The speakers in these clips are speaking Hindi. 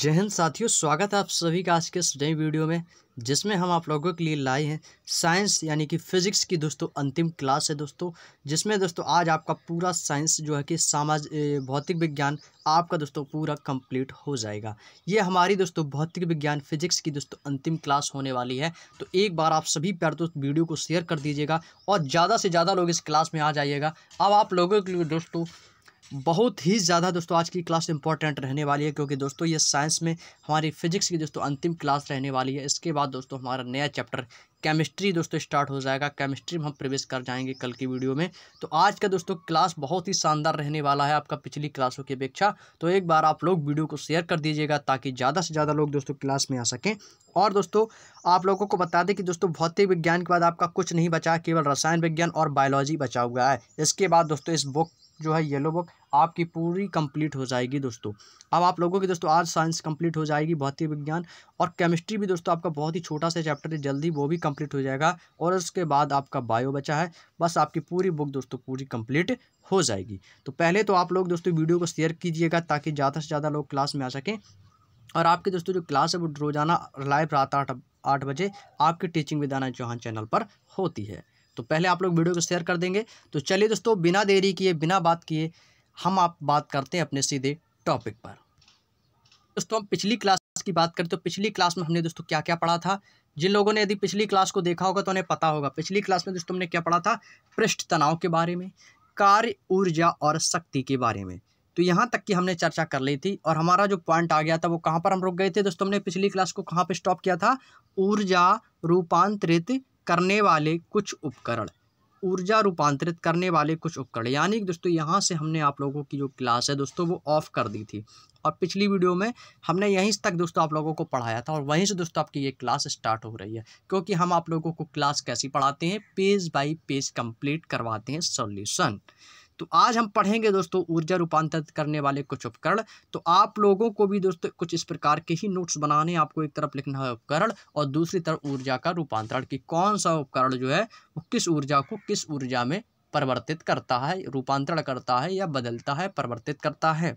जय हिंद साथियों स्वागत है आप सभी का आज के इस नई वीडियो में जिसमें हम आप लोगों के लिए लाए हैं साइंस यानी कि फिजिक्स की दोस्तों अंतिम क्लास है दोस्तों जिसमें दोस्तों आज आपका पूरा साइंस जो है कि समाज भौतिक विज्ञान आपका दोस्तों पूरा कंप्लीट हो जाएगा ये हमारी दोस्तों भौतिक विज्ञान फिजिक्स की दोस्तों अंतिम क्लास होने वाली है तो एक बार आप सभी प्यार दोस्त वीडियो को शेयर कर दीजिएगा और ज़्यादा से ज़्यादा लोग इस क्लास में आ जाइएगा अब आप लोगों के लिए दोस्तों बहुत ही ज़्यादा दोस्तों आज की क्लास इंपॉर्टेंट रहने वाली है क्योंकि दोस्तों ये साइंस में हमारी फिजिक्स की दोस्तों अंतिम क्लास रहने वाली है इसके बाद दोस्तों हमारा नया चैप्टर केमिस्ट्री दोस्तों स्टार्ट हो जाएगा केमिस्ट्री में हम प्रवेश कर जाएंगे कल की वीडियो में तो आज का दोस्तों क्लास बहुत ही शानदार रहने वाला है आपका पिछली क्लासों की अपेक्षा तो एक बार आप लोग वीडियो को शेयर कर दीजिएगा ताकि ज़्यादा से ज़्यादा लोग दोस्तों क्लास में आ सकें और दोस्तों आप लोगों को बता दें कि दोस्तों भौतिक विज्ञान के बाद आपका कुछ नहीं बचा केवल रसायन विज्ञान और बायोलॉजी बचा हुआ है इसके बाद दोस्तों इस बुक जो है येलो बुक आपकी पूरी कंप्लीट हो जाएगी दोस्तों अब आप लोगों की दोस्तों आज साइंस कंप्लीट हो जाएगी भौतिक विज्ञान और केमिस्ट्री भी दोस्तों आपका बहुत ही छोटा सा चैप्टर है जल्दी वो भी कंप्लीट हो जाएगा और उसके बाद आपका बायो बचा है बस आपकी पूरी बुक दोस्तों पूरी कंप्लीट हो जाएगी तो पहले तो आप लोग दोस्तों वीडियो को शेयर कीजिएगा ताकि ज़्यादा से ज़्यादा लोग क्लास में आ सकें और आपकी दोस्तों जो क्लास है वो रोज़ाना लाइव रात आठ आठ बजे आपकी टीचिंग विदाना चौहान चैनल पर होती है तो पहले आप लोग वीडियो को शेयर कर देंगे तो चलिए दोस्तों बिना देरी किए बिना बात किए हम आप बात करते हैं अपने सीधे टॉपिक पर दोस्तों हम पिछली क्लास की बात करें तो पिछली क्लास में हमने दोस्तों क्या क्या पढ़ा था जिन लोगों ने यदि पिछली क्लास को देखा होगा तो उन्हें पता होगा पिछली क्लास में दोस्तों हमने क्या पढ़ा था पृष्ठ तनाव के बारे में कार्य ऊर्जा और शक्ति के बारे में तो यहाँ तक कि हमने चर्चा कर ली थी और हमारा जो पॉइंट आ गया था वो कहाँ पर हम रुक गए थे दोस्तों हमने पिछली क्लास को कहाँ पर स्टॉप किया था ऊर्जा रूपांतरित करने वाले कुछ उपकरण ऊर्जा रूपांतरित करने वाले कुछ उपकरण यानी कि दोस्तों यहाँ से हमने आप लोगों की जो क्लास है दोस्तों वो ऑफ़ कर दी थी और पिछली वीडियो में हमने यहीं तक दोस्तों आप लोगों को पढ़ाया था और वहीं से दोस्तों आपकी ये क्लास स्टार्ट हो रही है क्योंकि हम आप लोगों को क्लास कैसी पढ़ाते हैं पेज बाई पेज कंप्लीट करवाते हैं सोल्यूशन तो आज हम पढ़ेंगे दोस्तों ऊर्जा रूपांतरित करने वाले कुछ उपकरण तो आप लोगों को भी दोस्तों कुछ इस प्रकार के ही नोट्स बनाने आपको एक तरफ लिखना है उपकरण और दूसरी तरफ ऊर्जा का रूपांतरण कि कौन सा उपकरण जो है वो किस ऊर्जा को किस ऊर्जा में परिवर्तित करता है रूपांतरण करता है या बदलता है परिवर्तित करता है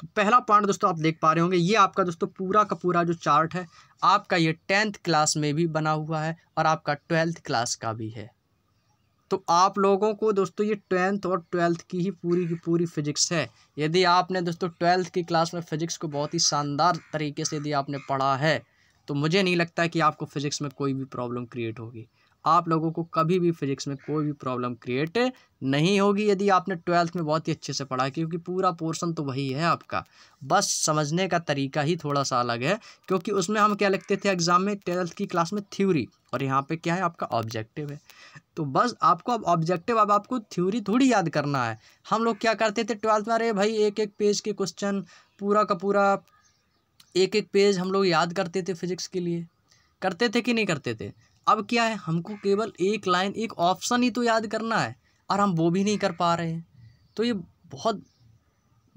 तो पहला पॉइंट दोस्तों आप देख पा रहे होंगे ये आपका दोस्तों पूरा का पूरा जो चार्ट है आपका ये टेंथ क्लास में भी बना हुआ है और आपका ट्वेल्थ क्लास का भी है तो आप लोगों को दोस्तों ये टेंथ और ट्वेल्थ की ही पूरी की पूरी फिजिक्स है यदि आपने दोस्तों ट्वेल्थ की क्लास में फिजिक्स को बहुत ही शानदार तरीके से यदि आपने पढ़ा है तो मुझे नहीं लगता कि आपको फिजिक्स में कोई भी प्रॉब्लम क्रिएट होगी आप लोगों को कभी भी फिजिक्स में कोई भी प्रॉब्लम क्रिएट नहीं होगी यदि आपने ट्वेल्थ में बहुत ही अच्छे से पढ़ा क्योंकि पूरा पोर्शन तो वही है आपका बस समझने का तरीका ही थोड़ा सा अलग है क्योंकि उसमें हम क्या लिखते थे एग्ज़ाम में ट्वेल्थ की क्लास में थ्योरी और यहाँ पे क्या है आपका ऑब्जेक्टिव है तो बस आपको अब ऑब्जेक्टिव अब आपको थ्योरी थोड़ी याद करना है हम लोग क्या करते थे ट्वेल्थ में अरे भाई एक एक पेज के क्वेश्चन पूरा का पूरा एक एक पेज हम लोग याद करते थे फिजिक्स के लिए करते थे कि नहीं करते थे अब क्या है हमको केवल एक लाइन एक ऑप्शन ही तो याद करना है और हम वो भी नहीं कर पा रहे हैं तो ये बहुत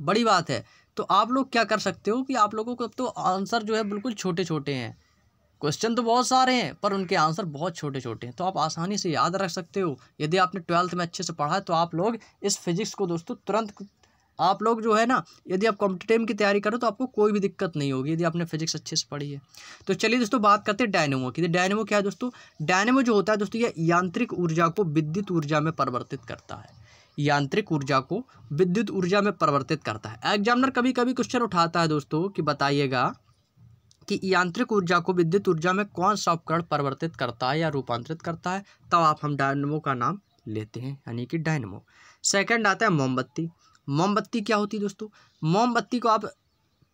बड़ी बात है तो आप लोग क्या कर सकते हो कि आप लोगों को तो आंसर जो है बिल्कुल छोटे छोटे हैं क्वेश्चन तो बहुत सारे हैं पर उनके आंसर बहुत छोटे छोटे हैं तो आप आसानी से याद रख सकते हो यदि आपने ट्वेल्थ में अच्छे से पढ़ा है तो आप लोग इस फिजिक्स को दोस्तों तुरंत आप लोग जो है ना यदि आप कॉम्पिटेटिव की तैयारी करो तो आपको कोई भी दिक्कत नहीं होगी यदि आपने फिजिक्स अच्छे से पढ़ी है तो चलिए दोस्तों बात करते हैं डायनेमो की डायनेमो तो क्या है दोस्तों डायनेमो जो होता है दोस्तों ये यांत्रिक ऊर्जा को विद्युत ऊर्जा में परिवर्तित करता है यांत्रिक ऊर्जा को विद्युत ऊर्जा में परिवर्तित करता है एग्जामिनर कभी कभी क्वेश्चन उठाता है दोस्तों कि बताइएगा कि यांत्रिक ऊर्जा को विद्युत ऊर्जा में कौन सा उपकरण परिवर्तित करता है या रूपांतरित करता है तब आप हम डायनमो का नाम लेते हैं यानी कि डायनमो सेकंड आता है मोमबत्ती मोमबत्ती क्या होती है दोस्तों मोमबत्ती को आप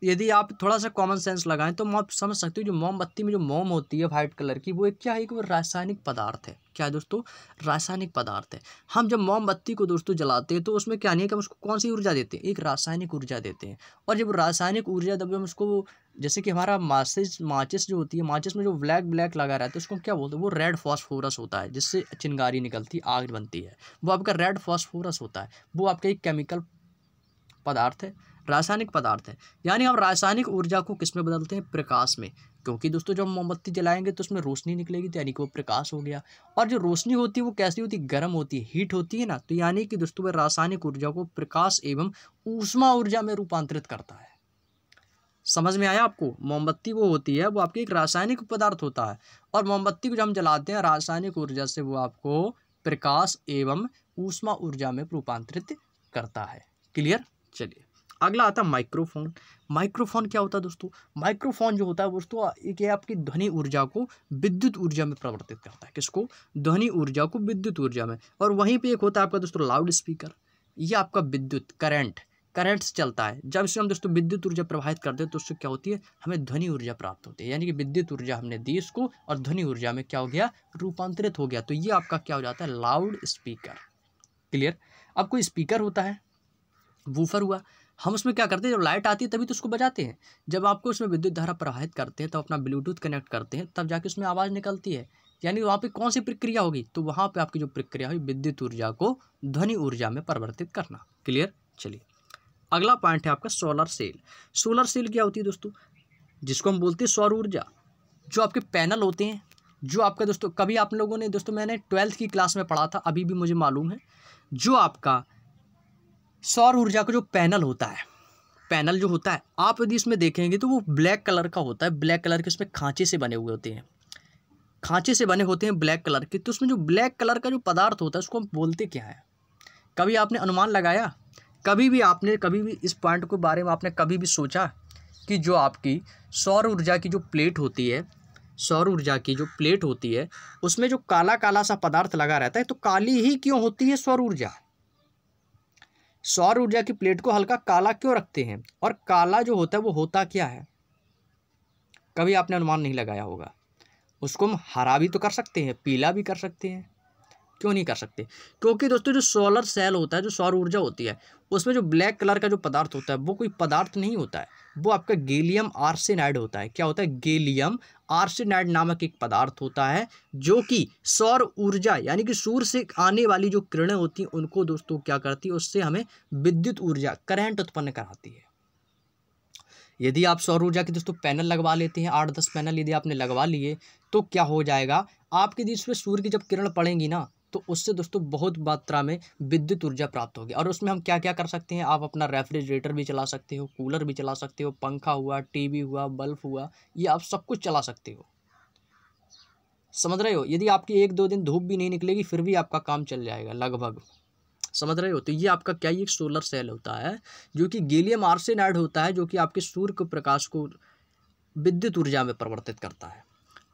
यदि आप थोड़ा सा कॉमन सेंस लगाएं तो आप समझ सकते हो जो मोमबत्ती में जो मोम होती है वाइट कलर की वो एक क्या है कि वो रासायनिक पदार्थ है क्या है दोस्तों रासायनिक पदार्थ है हम जब मोमबत्ती को दोस्तों जलाते हैं तो उसमें क्या नहीं है कि हम उसको कौन सी ऊर्जा देते हैं एक रासायनिक ऊर्जा देते हैं और जब रासायनिक ऊर्जा जब हम उसको जैसे कि हमारा माचिस माचिस जो होती है माचिस में जो ब्लैक ब्लैक लगा रहता है उसको क्या बोलते हैं वो रेड फॉस्फोरस होता है जिससे चिंगारी निकलती आग बनती है वो आपका रेड फॉस्फोरस होता है वो आपका एक केमिकल पदार्थ है रासायनिक पदार्थ है यानी हम रासायनिक ऊर्जा को किस में बदलते हैं प्रकाश में क्योंकि दोस्तों जब मोमबत्ती जलाएंगे तो उसमें रोशनी निकलेगी तो यानी कि वो प्रकाश हो गया और जो रोशनी होती है वो कैसी होती है गर्म होती है हीट होती है ना तो यानी कि दोस्तों वह रासायनिक ऊर्जा को प्रकाश एवं ऊष्मा ऊर्जा में रूपांतरित करता है समझ में आया आपको मोमबत्ती वो होती है वो आपकी एक रासायनिक पदार्थ होता है और मोमबत्ती को जब हम जलाते हैं रासायनिक ऊर्जा से वो आपको प्रकाश एवं ऊष्मा ऊर्जा में रूपांतरित करता है क्लियर चलिए अगला आता है माइक्रोफोन माइक्रोफोन क्या होता है दोस्तों माइक्रोफोन जो होता है दोस्तों ये आपकी ध्वनि ऊर्जा को विद्युत ऊर्जा में परिवर्तित करता है किसको ध्वनि ऊर्जा को विद्युत ऊर्जा में और वहीं पे एक होता है आपका दोस्तों लाउड स्पीकर ये आपका विद्युत करंट करंट चलता है जब इससे हम दोस्तों विद्युत ऊर्जा प्रवाहित करते हैं तो उससे क्या होती है हमें ध्वनि ऊर्जा प्राप्त होती है यानी कि विद्युत ऊर्जा हमने दी इसको और ध्वनि ऊर्जा में क्या हो गया रूपांतरित हो गया तो ये आपका क्या हो जाता है लाउड स्पीकर क्लियर अब कोई स्पीकर होता है वूफर हुआ हम उसमें क्या करते हैं जब लाइट आती है तभी तो उसको बजाते हैं जब आपको उसमें विद्युत धारा प्रवाहित करते हैं तब तो अपना ब्लूटूथ कनेक्ट करते हैं तब जाके उसमें आवाज़ निकलती है यानी वहाँ पे कौन सी प्रक्रिया होगी तो वहाँ पे आपकी जो प्रक्रिया हुई विद्युत ऊर्जा को ध्वनि ऊर्जा में परिवर्तित करना क्लियर चलिए अगला पॉइंट है आपका सोलर सेल सोलर सेल क्या होती है दोस्तों जिसको हम बोलते हैं सौर ऊर्जा जो आपके पैनल होते हैं जो आपका दोस्तों कभी आप लोगों ने दोस्तों मैंने ट्वेल्थ की क्लास में पढ़ा था अभी भी मुझे मालूम है जो आपका सौर ऊर्जा का जो पैनल होता है पैनल जो होता है आप यदि इसमें देखेंगे तो वो ब्लैक कलर का होता है ब्लैक कलर के उसमें खांचे से बने हुए होते हैं खांचे से बने होते हैं ब्लैक कलर के तो उसमें जो ब्लैक कलर का जो पदार्थ होता है उसको हम बोलते क्या है कभी आपने अनुमान लगाया कभी भी आपने कभी भी इस पॉइंट के बारे में आपने कभी भी सोचा कि जो आपकी सौर ऊर्जा की जो प्लेट होती है सौर ऊर्जा की जो प्लेट होती है उसमें जो काला काला सा पदार्थ लगा रहता है तो काली ही क्यों होती है सौर ऊर्जा सौर ऊर्जा की प्लेट को हल्का काला क्यों रखते हैं और काला जो होता है वो होता क्या है कभी आपने अनुमान नहीं लगाया होगा उसको हम हरा भी तो कर सकते हैं पीला भी कर सकते हैं क्यों नहीं कर सकते क्योंकि दोस्तों जो सोलर सेल होता है जो सौर ऊर्जा होती है उसमें जो ब्लैक कलर का जो पदार्थ होता है वो कोई पदार्थ नहीं होता है वो आपका गेलियम आर्सेनाइड होता है क्या होता है गेलियम आर्सेनाइड नामक एक पदार्थ होता है जो कि सौर ऊर्जा यानी कि सूर्य से आने वाली जो किरणें होती हैं उनको दोस्तों क्या करती है उससे हमें विद्युत ऊर्जा करंट उत्पन्न कराती है यदि आप सौर ऊर्जा के दोस्तों पैनल लगवा लेते हैं आठ दस पैनल यदि आपने लगवा लिए तो क्या हो जाएगा आपके जिसमें सूर्य की जब किरण पड़ेंगी ना तो उससे दोस्तों बहुत मात्रा में विद्युत ऊर्जा प्राप्त होगी और उसमें हम क्या क्या कर सकते हैं आप अपना रेफ्रिजरेटर भी चला सकते हो कूलर भी चला सकते हो पंखा हुआ टीवी हुआ बल्ब हुआ ये आप सब कुछ चला सकते हो समझ रहे हो यदि आपकी एक दो दिन धूप भी नहीं निकलेगी फिर भी आपका काम चल जाएगा लगभग समझ रहे हो तो ये आपका क्या ये सोलर सेल होता है जो कि गेलियम आर्सेनाइड होता है जो कि आपके सूर्य के प्रकाश को विद्युत ऊर्जा में परिवर्तित करता है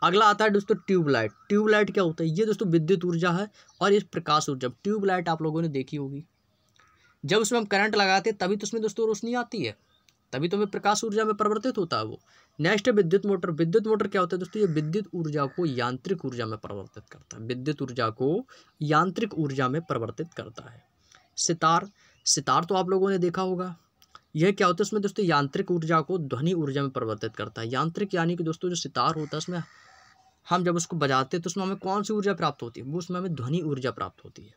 अगला आता है दोस्तों ट्यूबलाइट ट्यूबलाइट क्या होता है ये दोस्तों विद्युत ऊर्जा है और ये प्रकाश ऊर्जा ट्यूबलाइट आप लोगों ने देखी होगी जब उसमें हम करंट लगाते हैं तभी तो उसमें दोस्तों रोशनी आती है तभी तो हमें प्रकाश ऊर्जा में परिवर्तित होता है वो नेक्स्ट है विद्युत मोटर विद्युत मोटर क्या होता है दोस्तों ये विद्युत ऊर्जा को यांत्रिक ऊर्जा में परिवर्तित करता है विद्युत ऊर्जा को यांत्रिक ऊर्जा में परिवर्तित करता है सितार सितार तो आप लोगों ने देखा होगा यह क्या होता है उसमें दोस्तों यांत्रिक ऊर्जा को ध्वनि ऊर्जा में परिवर्तित करता है यांत्रिक यानी कि दोस्तों जो सितार होता है उसमें हम जब उसको बजाते हैं तो उसमें हमें कौन सी ऊर्जा प्राप्त होती है वो उसमें हमें ध्वनि ऊर्जा प्राप्त होती है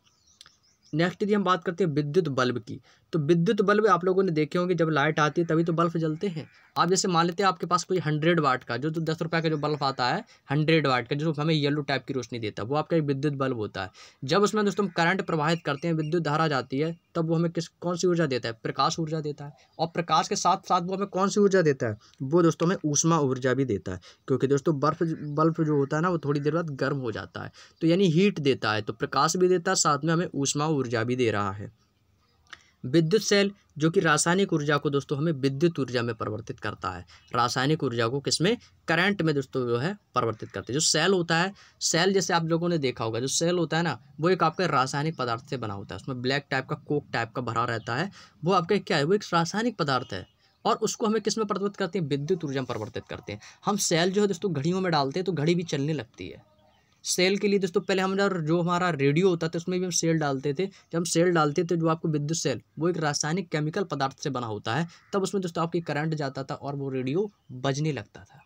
नेक्स्ट यदि हम बात करते हैं विद्युत बल्ब की तो विद्युत बल्ब आप लोगों ने देखे होंगे जब लाइट आती है तभी तो बल्ब जलते हैं आप जैसे मान लेते हैं आपके पास कोई हंड्रेड वाट का जो तो दस रुपये का जो बल्ब आता है हंड्रेड वाट का जो हमें येलो टाइप की रोशनी देता है वो आपका एक विद्युत बल्ब होता है जब उसमें दोस्तों हम करंट प्रवाहित करते हैं विद्युत धारा जाती है तब वो हमें किस कौन सी ऊर्जा देता है प्रकाश ऊर्जा देता है और प्रकाश के साथ साथ वो हमें कौन सी ऊर्जा देता है वो दोस्तों हमें ऊष्मा ऊर्जा भी देता है क्योंकि दोस्तों बर्फ बल्ब जो होता है ना वो थोड़ी देर बाद गर्म हो जाता है तो यानी हीट देता है तो प्रकाश भी देता है साथ में हमें ऊष्मा ऊर्जा भी दे रहा है विद्युत सेल जो कि रासायनिक ऊर्जा को दोस्तों हमें विद्युत ऊर्जा में परिवर्तित करता है रासायनिक ऊर्जा को किसमें करंट में दोस्तों जो है परिवर्तित करते हैं जो सेल होता है सेल जैसे आप लोगों ने देखा होगा जो सेल होता है ना वो एक आपका रासायनिक पदार्थ से बना होता है उसमें ब्लैक टाइप का कोक टाइप का भरा रहता है वो आपका क्या है वो एक रासायनिक पदार्थ है और उसको हमें किस में परिवर्तित करते हैं विद्युत ऊर्जा में परिवर्तित करते हैं हम सेल जो है दोस्तों घड़ियों में डालते हैं तो घड़ी भी चलने लगती है सेल के लिए दोस्तों पहले हम जो हमारा रेडियो होता था उसमें भी हम सेल डालते थे जब हम सेल डालते थे जो आपको विद्युत सेल वो एक रासायनिक केमिकल पदार्थ से बना होता है तब उसमें दोस्तों आपकी करंट जाता था और वो रेडियो बजने लगता था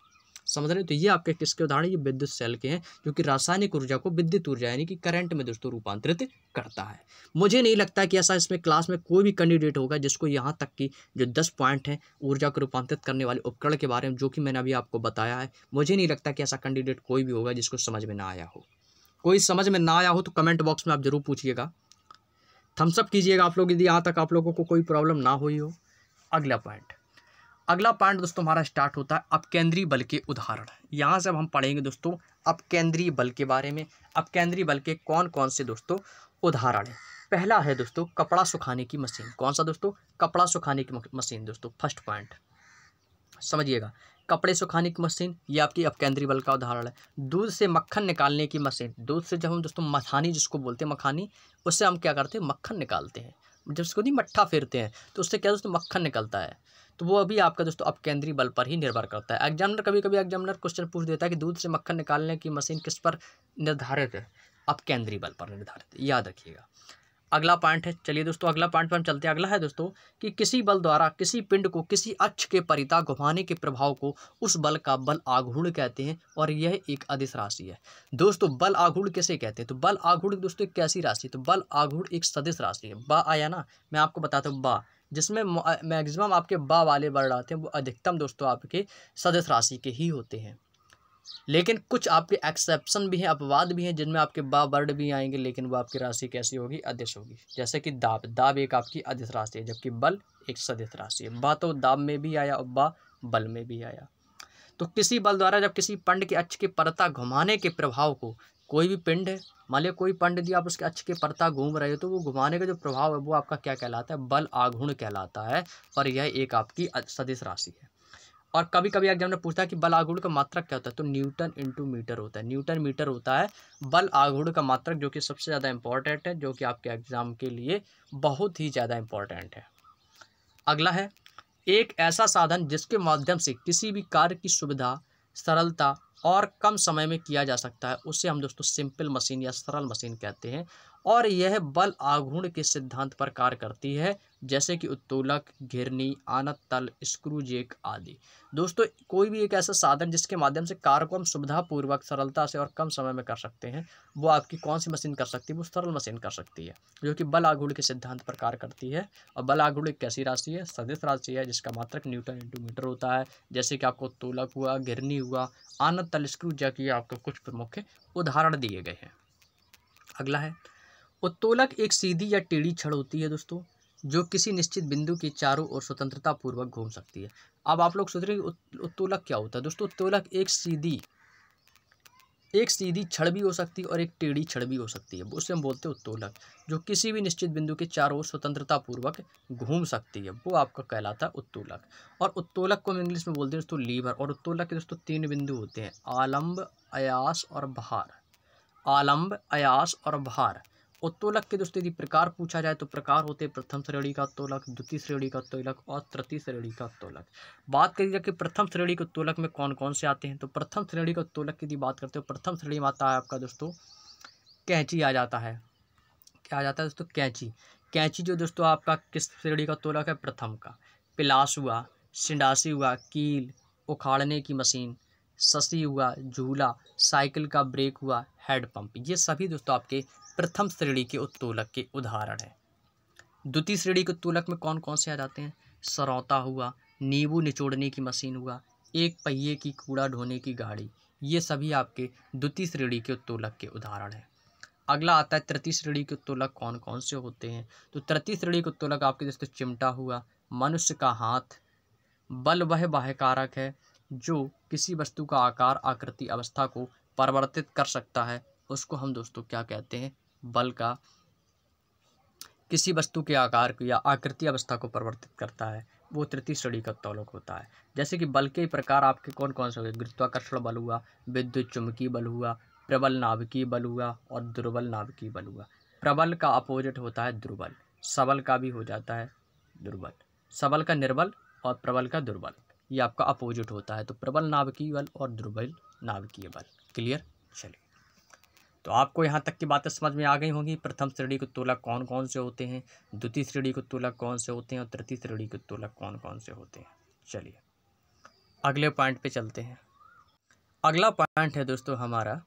समझ रहे हैं तो ये आपके किसके उदाहरण ये विद्युत सेल के हैं जो कि रासायनिक ऊर्जा को विद्युत ऊर्जा यानी कि करंट में दोस्तों रूपांतरित करता है मुझे नहीं लगता कि ऐसा इसमें क्लास में कोई भी कैंडिडेट होगा जिसको यहाँ तक कि जो दस पॉइंट हैं ऊर्जा को रूपांतरित करने वाले उपकरण के बारे में जो कि मैंने अभी आपको बताया है मुझे नहीं लगता कि ऐसा कैंडिडेट कोई भी होगा जिसको समझ में ना आया हो कोई समझ में ना आया हो तो कमेंट बॉक्स में आप ज़रूर पूछिएगा थम्सअप कीजिएगा आप लोग यदि यहाँ तक आप लोगों को कोई प्रॉब्लम ना हुई हो अगला पॉइंट अगला पॉइंट दोस्तों हमारा स्टार्ट होता है अब केंद्रीय बल के उदाहरण यहाँ से अब हम पढ़ेंगे दोस्तों अब केंद्रीय बल के बारे में अब केंद्रीय बल के कौन कौन से दोस्तों उदाहरण है पहला है दोस्तों कपड़ा सुखाने की मशीन कौन सा दोस्तों कपड़ा सुखाने की मशीन दोस्तों फर्स्ट पॉइंट समझिएगा कपड़े सुखाने की मशीन ये आपकी अब केंद्रीय बल का उदाहरण है दूध से मक्खन निकालने की मशीन दूध से जब हम दोस्तों मथानी जिसको बोलते हैं मखानी उससे हम क्या करते हैं मक्खन निकालते हैं जब उसको नहीं मट्ठा फेरते हैं तो उससे क्या दोस्तों मक्खन निकलता है तो वो अभी आपका दोस्तों अब केंद्रीय बल पर ही निर्भर करता है एग्जामिनर कभी कभी एग्जामिनर क्वेश्चन पूछ देता है कि दूध से मक्खन निकालने की मशीन किस पर निर्धारित है अब केंद्रीय बल पर निर्धारित याद रखिएगा अगला पॉइंट है चलिए दोस्तों अगला पॉइंट पर हम चलते हैं अगला है दोस्तों कि किसी बल द्वारा किसी पिंड को किसी अक्ष के परिता घुमाने के प्रभाव को उस बल का बल आघूर्ण कहते हैं और यह एक अधिश राशि है दोस्तों बल आघूर्ण कैसे कहते हैं तो बल आघूर्ण दोस्तों एक कैसी राशि तो बल आघूर्ण एक सदिश राशि है बा आया ना मैं आपको बताता हूँ बा जिसमें मैक्सिमम आपके बा वाले वर्ड आते हैं वो अधिकतम दोस्तों आपके सदस्य राशि के ही होते हैं लेकिन कुछ आपके एक्सेप्शन भी हैं अपवाद भी हैं जिनमें आपके बा वर्ड भी आएंगे लेकिन वो आपकी राशि कैसी होगी अध्यक्ष होगी जैसे कि दाब दाब एक आपकी अध्यक्ष राशि है जबकि बल एक सदस्य राशि है बा तो दाब में भी आया और बा बल में भी आया तो किसी बल द्वारा जब किसी पंड के अक्ष की परता घुमाने के प्रभाव को कोई भी पिंड है मान लिया कोई पंड दिया आप उसके अच्छ के परता घूम रहे हो तो वो घुमाने का जो प्रभाव है वो आपका क्या कहलाता है बल आघूर्ण कहलाता है पर यह एक आपकी सदिश राशि है और कभी कभी एग्जाम ने पूछता है कि बल आघूर्ण का मात्रक क्या होता है तो न्यूटन इंटू मीटर होता है न्यूटन मीटर होता है बल आघूर्ण का मात्रक जो कि सबसे ज़्यादा इंपॉर्टेंट है जो कि आपके एग्जाम के लिए बहुत ही ज़्यादा इंपॉर्टेंट है अगला है एक ऐसा साधन जिसके माध्यम से किसी भी कार्य की सुविधा सरलता और कम समय में किया जा सकता है उसे हम दोस्तों सिंपल मशीन या सरल मशीन कहते हैं और यह बल आघूर्ण के सिद्धांत पर कार्य करती है जैसे कि उत्तोलक घिरनी आनत तल स्क्रू जेक आदि दोस्तों कोई भी एक ऐसा साधन जिसके माध्यम से कार्य को हम सुविधापूर्वक सरलता से और कम समय में कर सकते हैं वो आपकी कौन सी मशीन कर सकती है वो सरल मशीन कर सकती है जो कि बल आघूर्ण के सिद्धांत पर कार्य करती है और बल आघूर्ण एक कैसी राशि है सदिश राशि है जिसका मात्रक न्यूटन इंटू मीटर होता है जैसे कि आपको उत्तोलक हुआ घिरनी हुआ आनत तल स्क्रू ये आपको कुछ प्रमुख उदाहरण दिए गए हैं अगला है उत्तोलक एक सीधी या टेढ़ी छड़ होती है दोस्तों जो किसी निश्चित बिंदु के चारों ओर स्वतंत्रता पूर्वक घूम सकती है अब आप लोग सोच रहे हैं उत्तोलक क्या होता है दोस्तों उत्तोलक एक सीधी एक सीधी छड़ भी हो सकती है और एक टेढ़ी छड़ भी हो सकती है उसे हम बोलते हैं उत्तोलक जो किसी भी निश्चित बिंदु के चारों ओर स्वतंत्रता पूर्वक घूम सकती है वो आपका कहलाता है उत्तोलक और उत्तोलक को हम इंग्लिश में बोलते हैं दोस्तों लीवर और उत्तोलक के दोस्तों तीन बिंदु होते हैं आलम्ब अयास और भार आलम्ब अयास और भार और तोलक के दोस्तों यदि प्रकार पूछा जाए तो प्रकार होते प्रथम श्रेणी का तोलक द्वितीय श्रेणी का तोलक और तृतीय श्रेणी का तोलक बात करिए कि प्रथम श्रेणी के तोलक में कौन कौन से आते हैं तो प्रथम श्रेणी का तोलक की यदि बात करते हो प्रथम श्रेणी में आता है आपका दोस्तों कैंची आ जाता है क्या आ जाता है दोस्तों कैंची कैंची जो दोस्तों आपका किस श्रेणी का तोलक है प्रथम का पिलास हुआ सिंडासी हुआ कील उखाड़ने की मशीन ससी हुआ झूला साइकिल का ब्रेक हुआ हेड पंप ये सभी दोस्तों आपके प्रथम श्रेणी के उत्तोलक के उदाहरण हैं द्वितीय श्रेणी के उत्तोलक में कौन कौन से आ जाते हैं सरौता हुआ नींबू निचोड़ने की मशीन हुआ एक पहिए की कूड़ा ढोने की गाड़ी ये सभी आपके द्वितीय श्रेणी के उत्तोलक के उदाहरण हैं अगला आता है तृतीय श्रेणी के उत्तोलक कौन कौन से होते हैं तो तृतीय श्रेणी के उत्तोलक आपके जैसे चिमटा हुआ मनुष्य का हाथ बल वह बाह्यकारक है जो किसी वस्तु का आकार आकृति अवस्था को परिवर्तित कर सकता है उसको हम दोस्तों क्या कहते हैं बल का किसी वस्तु के आकार को या आकृति अवस्था को परिवर्तित करता है वो तृतीय श्रेणी का तौलक होता है जैसे कि बल के प्रकार आपके कौन कौन से हो गए गुरुत्वाकर्षण बल हुआ विद्युत चुम्बकीय बल हुआ प्रबल नाभिकीय बल हुआ और दुर्बल नाभिकीय बल हुआ प्रबल का अपोजिट होता है दुर्बल सबल का भी हो जाता है दुर्बल सबल का निर्बल और प्रबल का दुर्बल ये आपका अपोजिट होता है तो प्रबल नाभिकीय बल और दुर्बल नाभिकीय बल क्लियर चलिए तो आपको यहाँ तक की बातें समझ में आ गई होंगी प्रथम श्रेणी के तुलक कौन कौन से होते हैं द्वितीय श्रेणी के तुलक कौन से होते हैं और तृतीय श्रेणी के तुलक कौन कौन से होते हैं चलिए अगले पॉइंट पे चलते हैं अगला पॉइंट है दोस्तों हमारा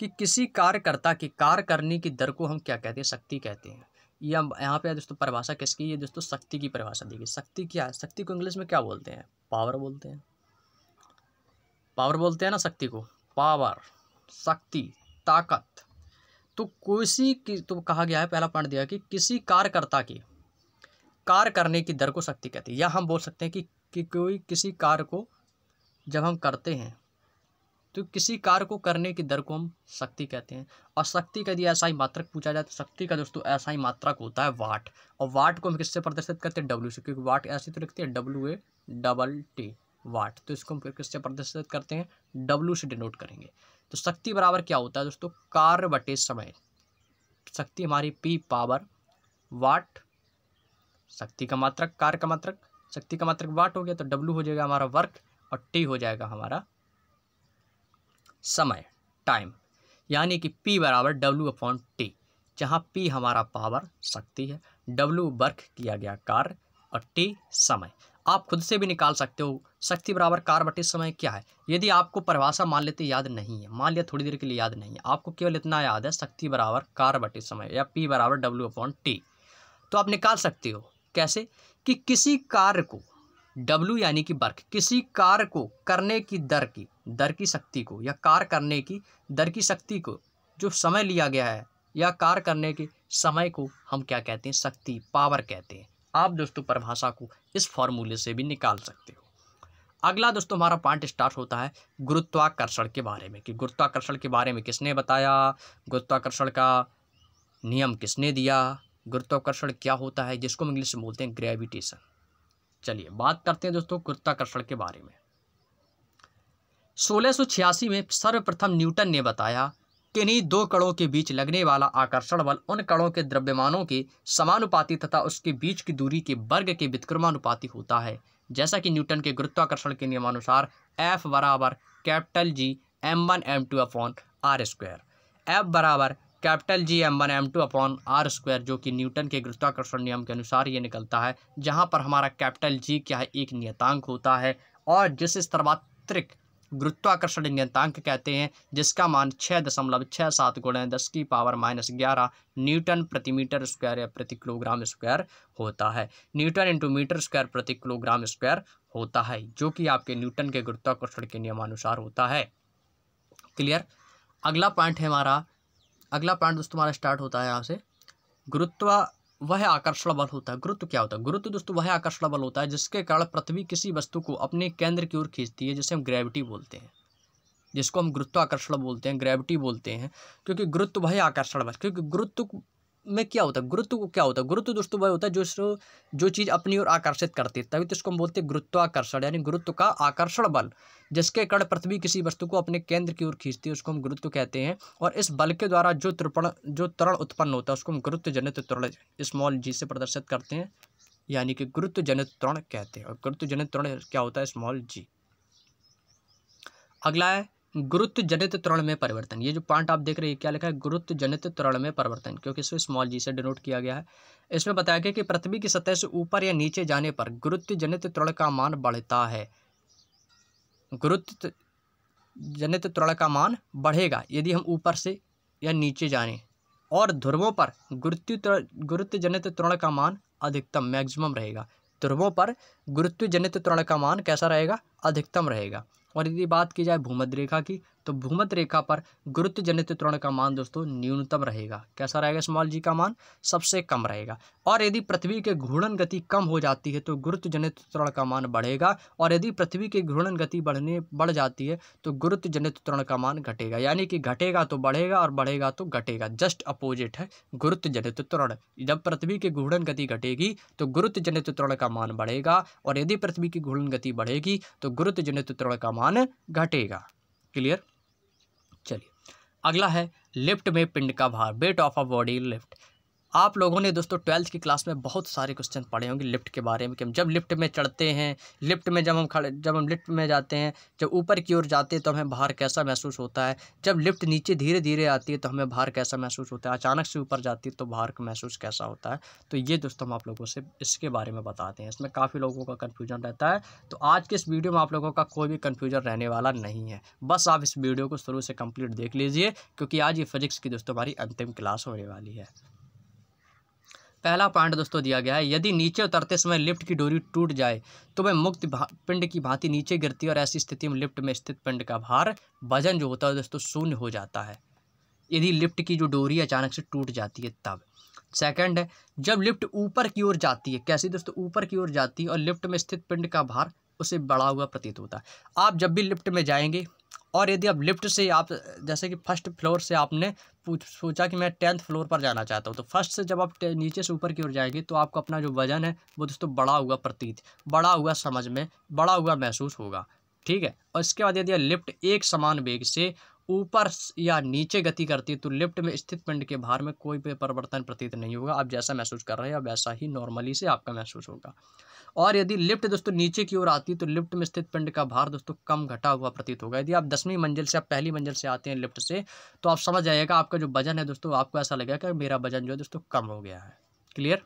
कि किसी कार्यकर्ता की कार्य करने की दर को हम क्या कहते हैं शक्ति कहते हैं ये हम यहाँ पे दोस्तों परिभाषा किसकी ये दोस्तों शक्ति की परिभाषा दी गई शक्ति क्या है शक्ति को इंग्लिश में क्या बोलते हैं पावर बोलते हैं पावर बोलते हैं ना शक्ति को पावर शक्ति ताकत तो किसी की तो कहा गया है पहला पॉइंट दिया कि किसी कार्यकर्ता की कार्य करने की दर को शक्ति कहती है या हम बोल सकते हैं कि, कि कोई किसी कार्य को जब हम करते हैं तो किसी कार्य को करने की दर को हम शक्ति कहते हैं और शक्ति का यदि ऐसा ही मात्रक पूछा जाए तो शक्ति का दोस्तों ऐसा ही मात्रक होता है वाट और वाट को हम किससे प्रदर्शित करते हैं डब्ल्यू से क्योंकि वाट ऐसे तो लिखते हैं W A double T watt तो इसको हम किससे प्रदर्शित करते हैं डब्ल्यू से डिनोट करेंगे तो शक्ति बराबर क्या होता है दोस्तों कार्य बटे समय शक्ति हमारी पी पावर वाट शक्ति का मात्रक कार्य का मात्रक शक्ति का मात्रक वाट हो गया तो डब्ल्यू हो जाएगा हमारा वर्क और टी हो जाएगा हमारा समय टाइम यानी कि पी बराबर डब्ल्यू अपॉन टी जहाँ पी हमारा पावर शक्ति है डब्लू वर्क किया गया कार्य और टी समय आप खुद से भी निकाल सकते हो शक्ति बराबर कार बटे समय क्या है यदि आपको परिभाषा मान लेते याद नहीं है मान लिया थोड़ी देर के लिए याद नहीं है आपको केवल इतना याद है शक्ति बराबर कार बटे समय या पी बराबर डब्ल्यू अपॉन टी तो आप निकाल सकते हो कैसे कि किसी कार्य को डब्ल्यू यानी कि वर्क किसी कार्य को करने की दर की दर की शक्ति को या कार्य करने की दर की शक्ति को जो समय लिया गया है या कार्य करने के समय को हम क्या कहते हैं शक्ति पावर कहते हैं आप दोस्तों परिभाषा को इस फॉर्मूले से भी निकाल सकते हो अगला दोस्तों हमारा पॉइंट स्टार्ट होता है गुरुत्वाकर्षण के बारे में कि गुरुत्वाकर्षण के बारे में किसने बताया गुरुत्वाकर्षण का नियम किसने दिया गुरुत्वाकर्षण क्या होता है जिसको हम इंग्लिश में बोलते हैं ग्रेविटेशन चलिए बात करते हैं दोस्तों गुरुत्वाकर्षण के बारे में सोलह में सर्वप्रथम न्यूटन ने बताया किन्हीं दो कणों के बीच लगने वाला आकर्षण बल उन कणों के द्रव्यमानों के समानुपाती तथा उसके बीच की दूरी के वर्ग के विक्रमानुपाती होता है जैसा कि न्यूटन के गुरुत्वाकर्षण के नियमानुसार एफ बराबर capital G M one M two upon R square F बराबर capital G M one M two upon R square जो कि न्यूटन के गुरुत्वाकर्षण नियम के अनुसार ये निकलता है जहाँ पर हमारा कैपिटल जी क्या है एक नियतांक होता है और जिस स्तरवात्रिक गुरुत्वाकर्षण नियतांक कहते हैं जिसका मान छः दशमलव छः सात गुणे दस की पावर माइनस ग्यारह न्यूटन प्रति मीटर स्क्वायर या प्रति किलोग्राम स्क्वायर होता है न्यूटन इंटू मीटर स्क्वायर प्रति किलोग्राम स्क्वायर होता है जो कि आपके न्यूटन के गुरुत्वाकर्षण के नियमानुसार होता है क्लियर अगला पॉइंट है हमारा अगला पॉइंट दोस्तों हमारा स्टार्ट होता है यहाँ से गुरुत्वा वह आकर्षण बल होता है गुरुत्व क्या होता है गुरुत्व दोस्तों वह आकर्षण बल होता है जिसके कारण पृथ्वी किसी वस्तु को अपने केंद्र की ओर खींचती है जिसे हम ग्रेविटी बोलते हैं जिसको हम गुरुत्वाकर्षण बोलते हैं ग्रेविटी बोलते हैं क्योंकि गुरुत्व वही आकर्षण बल क्योंकि गुरुत्व में क्या होता है गुरुत्व क्या होता है गुरुत्व दोस्तों वह होता है जो जो चीज़ अपनी ओर आकर्षित करती है तभी तो इसको हम बोलते हैं गुरुत्वाकर्षण यानी गुरुत्व का आकर्षण बल जिसके कारण पृथ्वी किसी वस्तु को अपने केंद्र की ओर खींचती है उसको हम गुरुत्व कहते हैं और इस बल के द्वारा जो त्रिपण जो तरण उत्पन्न होता है उसको हम गुरुत्व जनित तरण स्मॉल जी से प्रदर्शित करते हैं यानी कि गुरुत्व जनित तरण कहते हैं और गुरुत्व जनित तरण क्या होता है स्मॉल जी अगला है गुरुत्व जनित तरण में परिवर्तन ये जो पॉइंट आप देख रहे हैं क्या लिखा है गुरुत्व जनित तरण में परिवर्तन क्योंकि इसको स्मॉल जी से डिनोट किया गया है इसमें बताया गया कि पृथ्वी की सतह से ऊपर या नीचे जाने पर गुरुत्व जनित तरण का मान बढ़ता है गुरुत्व जनित तरण का मान बढ़ेगा यदि हम ऊपर से या नीचे जाने और ध्रुवों पर गुरुत्व गुरुत्व जनित तरण का मान अधिकतम मैक्सिमम रहेगा ध्रुवों पर गुरुत्व जनित तरण का मान कैसा रहेगा अधिकतम रहेगा और यदि बात की जाए भूमध्य रेखा की तो भूमध्य रेखा पर गुरुत्व जनित त्वरण का मान दोस्तों न्यूनतम रहेगा कैसा रहेगा स्मॉल जी का मान सबसे कम रहेगा और यदि पृथ्वी के घूर्णन गति कम हो जाती है तो गुरुत्व जनित त्वरण का मान बढ़ेगा और यदि पृथ्वी की घूर्णन गति बढ़ने बढ़ जाती है तो गुरुत्व जनित त्वरण का मान घटेगा यानी कि घटेगा तो बढ़ेगा और बढ़ेगा तो घटेगा जस्ट अपोजिट है गुरुत्व जनित त्वरण जब पृथ्वी की घूर्णन गति घटेगी तो गुरुत्व जनित त्वरण का मान बढ़ेगा और यदि पृथ्वी की घूर्णन गति बढ़ेगी तो गुरुत्व जनित त्वरण का मान घटेगा क्लियर अगला है लिफ्ट में पिंड का भार weight of a body lift आप लोगों ने दोस्तों ट्वेल्थ की क्लास में बहुत सारे क्वेश्चन पढ़े होंगे लिफ्ट के बारे में कि हम जब लिफ्ट में चढ़ते हैं लिफ्ट में जब हम खड़े जब हम लिफ्ट में जाते हैं जब ऊपर की ओर जाते हैं तो हमें बाहर कैसा महसूस होता है जब लिफ्ट नीचे धीरे धीरे आती है तो हमें बाहर कैसा महसूस होता है अचानक से ऊपर जाती है तो बाहर का महसूस कैसा होता है तो ये दोस्तों हम आप लोगों से इसके बारे में बताते हैं इसमें काफ़ी लोगों का कन्फ्यूजन रहता है तो आज के इस वीडियो में आप लोगों का कोई भी कन्फ्यूजन रहने वाला नहीं है बस आप इस वीडियो को शुरू से कम्प्लीट देख लीजिए क्योंकि आज ये फिजिक्स की दोस्तों हमारी अंतिम क्लास होने वाली है पहला पॉइंट दोस्तों दिया गया है यदि नीचे उतरते समय लिफ्ट की डोरी टूट जाए तो वह मुक्त पिंड की भांति नीचे गिरती है और ऐसी स्थिति में लिफ्ट में स्थित पिंड का भार वजन जो होता है दोस्तों शून्य हो जाता है यदि लिफ्ट की जो डोरी अचानक से टूट जाती है तब सेकेंड है जब लिफ्ट ऊपर की ओर जाती है कैसी दोस्तों ऊपर की ओर जाती है और लिफ्ट में स्थित पिंड का भार उसे बढ़ा हुआ प्रतीत होता है आप जब भी लिफ्ट में जाएंगे और यदि आप लिफ्ट से आप जैसे कि फर्स्ट फ्लोर से आपने सोचा कि मैं टेंथ फ्लोर पर जाना चाहता हूँ तो फर्स्ट से जब आप नीचे से ऊपर की ओर जाएंगे तो आपको अपना जो वज़न है वो दोस्तों बड़ा हुआ प्रतीत बड़ा हुआ समझ में बड़ा हुआ महसूस होगा ठीक है और इसके बाद यदि लिफ्ट एक समान वेग से ऊपर या नीचे गति करती है तो लिफ्ट में स्थित पिंड के भार में कोई भी परिवर्तन प्रतीत नहीं होगा आप जैसा महसूस कर रहे हैं वैसा ही नॉर्मली से आपका महसूस होगा और यदि लिफ्ट दोस्तों नीचे की ओर आती है तो लिफ्ट में स्थित पिंड का भार दोस्तों कम घटा हुआ प्रतीत होगा यदि आप दसवीं मंजिल से आप पहली मंजिल से आते हैं लिफ्ट से तो आप समझ आइएगा आपका जो वजन है दोस्तों आपको ऐसा लगेगा कि मेरा वजन जो है दोस्तों कम हो गया है क्लियर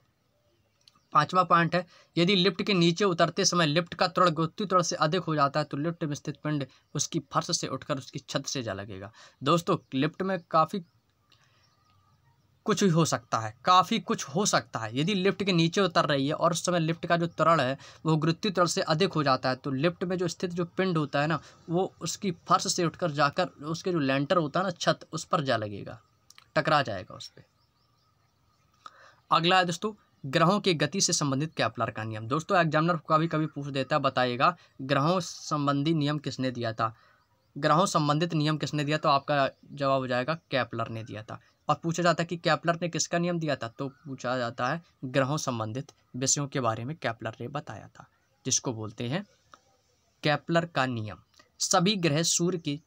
पांचवा पॉइंट है यदि लिफ्ट के नीचे उतरते समय लिफ्ट का त्वरण गुरुत्व त्वरण से अधिक हो जाता है तो लिफ्ट में स्थित पिंड उसकी फर्श से उठकर उसकी छत से जा लगेगा दोस्तों लिफ्ट में काफ़ी कुछ हो सकता है काफ़ी कुछ हो सकता है यदि लिफ्ट के नीचे उतर रही है और उस समय लिफ्ट का जो त्वरण है वो गुरुत्व त्वरण से अधिक हो जाता है तो लिफ्ट में जो स्थित जो पिंड होता है ना वो उसकी फर्श से उठकर जाकर उसके जो लेंटर होता है ना छत उस पर जा लगेगा टकरा जाएगा उस पर अगला है दोस्तों ग्रहों के गति से संबंधित कैप्लर का नियम दोस्तों एग्जामिनर कभी कभी पूछ देता है बताइएगा ग्रहों संबंधी नियम किसने दिया था ग्रहों संबंधित नियम किसने दिया तो आपका जवाब हो जाएगा कैप्लर ने दिया था और पूछा जाता है कि कैप्लर ने किसका नियम दिया था तो पूछा जाता है ग्रहों संबंधित विषयों के बारे में कैप्लर ने बताया था जिसको बोलते हैं कैप्लर का नियम सभी ग्रह सूर्य की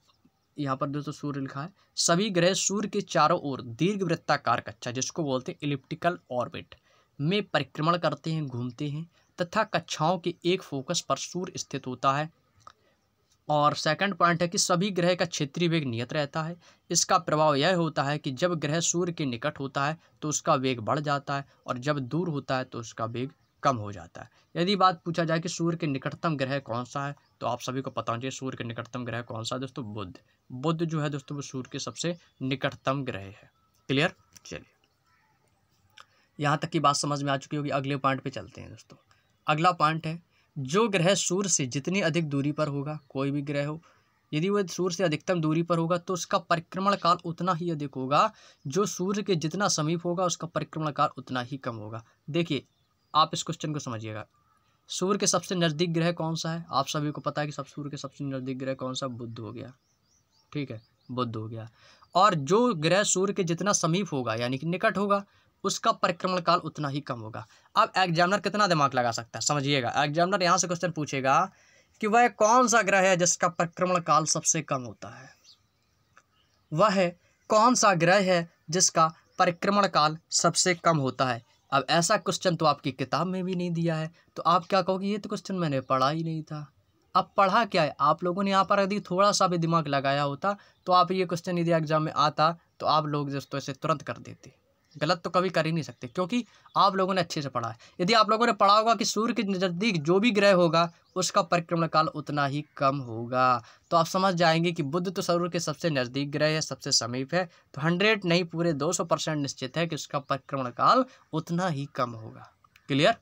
यहाँ पर दोस्तों सूर्य लिखा है सभी ग्रह सूर्य के चारों ओर दीर्घ वृत्ताकार कक्षा जिसको बोलते हैं इलिप्टिकल ऑर्बिट में परिक्रमण करते हैं घूमते हैं तथा कक्षाओं के एक फोकस पर सूर्य स्थित होता है और सेकंड पॉइंट है कि सभी ग्रह का क्षेत्रीय वेग नियत रहता है इसका प्रभाव यह होता है कि जब ग्रह सूर्य के निकट होता है तो उसका वेग बढ़ जाता है और जब दूर होता है तो उसका वेग कम हो जाता है यदि बात पूछा जाए कि सूर्य के निकटतम ग्रह कौन सा है तो आप सभी को पता होना चाहिए सूर्य के निकटतम ग्रह कौन सा है दोस्तों बुद्ध बुद्ध जो है दोस्तों वो सूर्य के सबसे निकटतम ग्रह है क्लियर चलिए यहाँ तक की बात समझ में आ चुकी होगी अगले पॉइंट पे चलते हैं दोस्तों अगला पॉइंट है जो ग्रह सूर्य से जितनी अधिक दूरी पर होगा कोई भी ग्रह हो यदि वह सूर्य से अधिकतम दूरी पर होगा तो उसका परिक्रमण काल उतना ही अधिक होगा जो सूर्य के जितना समीप होगा उसका परिक्रमण काल उतना ही कम होगा देखिए आप इस क्वेश्चन को समझिएगा सूर्य के सबसे नज़दीक ग्रह कौन सा है आप सभी को पता है कि सब सूर्य के सबसे नज़दीक ग्रह कौन सा बुद्ध हो गया ठीक है बुद्ध हो गया और जो ग्रह सूर्य के जितना समीप होगा यानी कि निकट होगा उसका परिक्रमण काल उतना ही कम होगा अब एग्जामिनर कितना दिमाग लगा सकता है समझिएगा एग्जामिनर यहाँ से क्वेश्चन पूछेगा कि वह कौन सा ग्रह है जिसका परिक्रमण काल सबसे कम होता है वह कौन सा ग्रह है जिसका परिक्रमण काल सबसे कम होता है अब ऐसा क्वेश्चन तो आपकी किताब में भी नहीं दिया है तो आप क्या कहोगे ये तो क्वेश्चन मैंने पढ़ा ही नहीं था अब पढ़ा क्या है आप लोगों ने यहाँ पर यदि थोड़ा सा भी दिमाग लगाया होता तो आप ये क्वेश्चन यदि एग्जाम में आता तो आप लोग तो इसे तुरंत कर देते गलत तो कभी कर ही नहीं सकते क्योंकि आप लोगों ने अच्छे से पढ़ा है यदि आप लोगों ने पढ़ा होगा कि सूर्य के नज़दीक जो भी ग्रह होगा उसका परिक्रमण काल उतना ही कम होगा तो आप समझ जाएंगे कि बुद्ध तो सूर्य के सबसे नज़दीक ग्रह है सबसे समीप है तो हंड्रेड नहीं पूरे दो सौ परसेंट निश्चित है कि उसका परिक्रमण काल उतना ही कम होगा क्लियर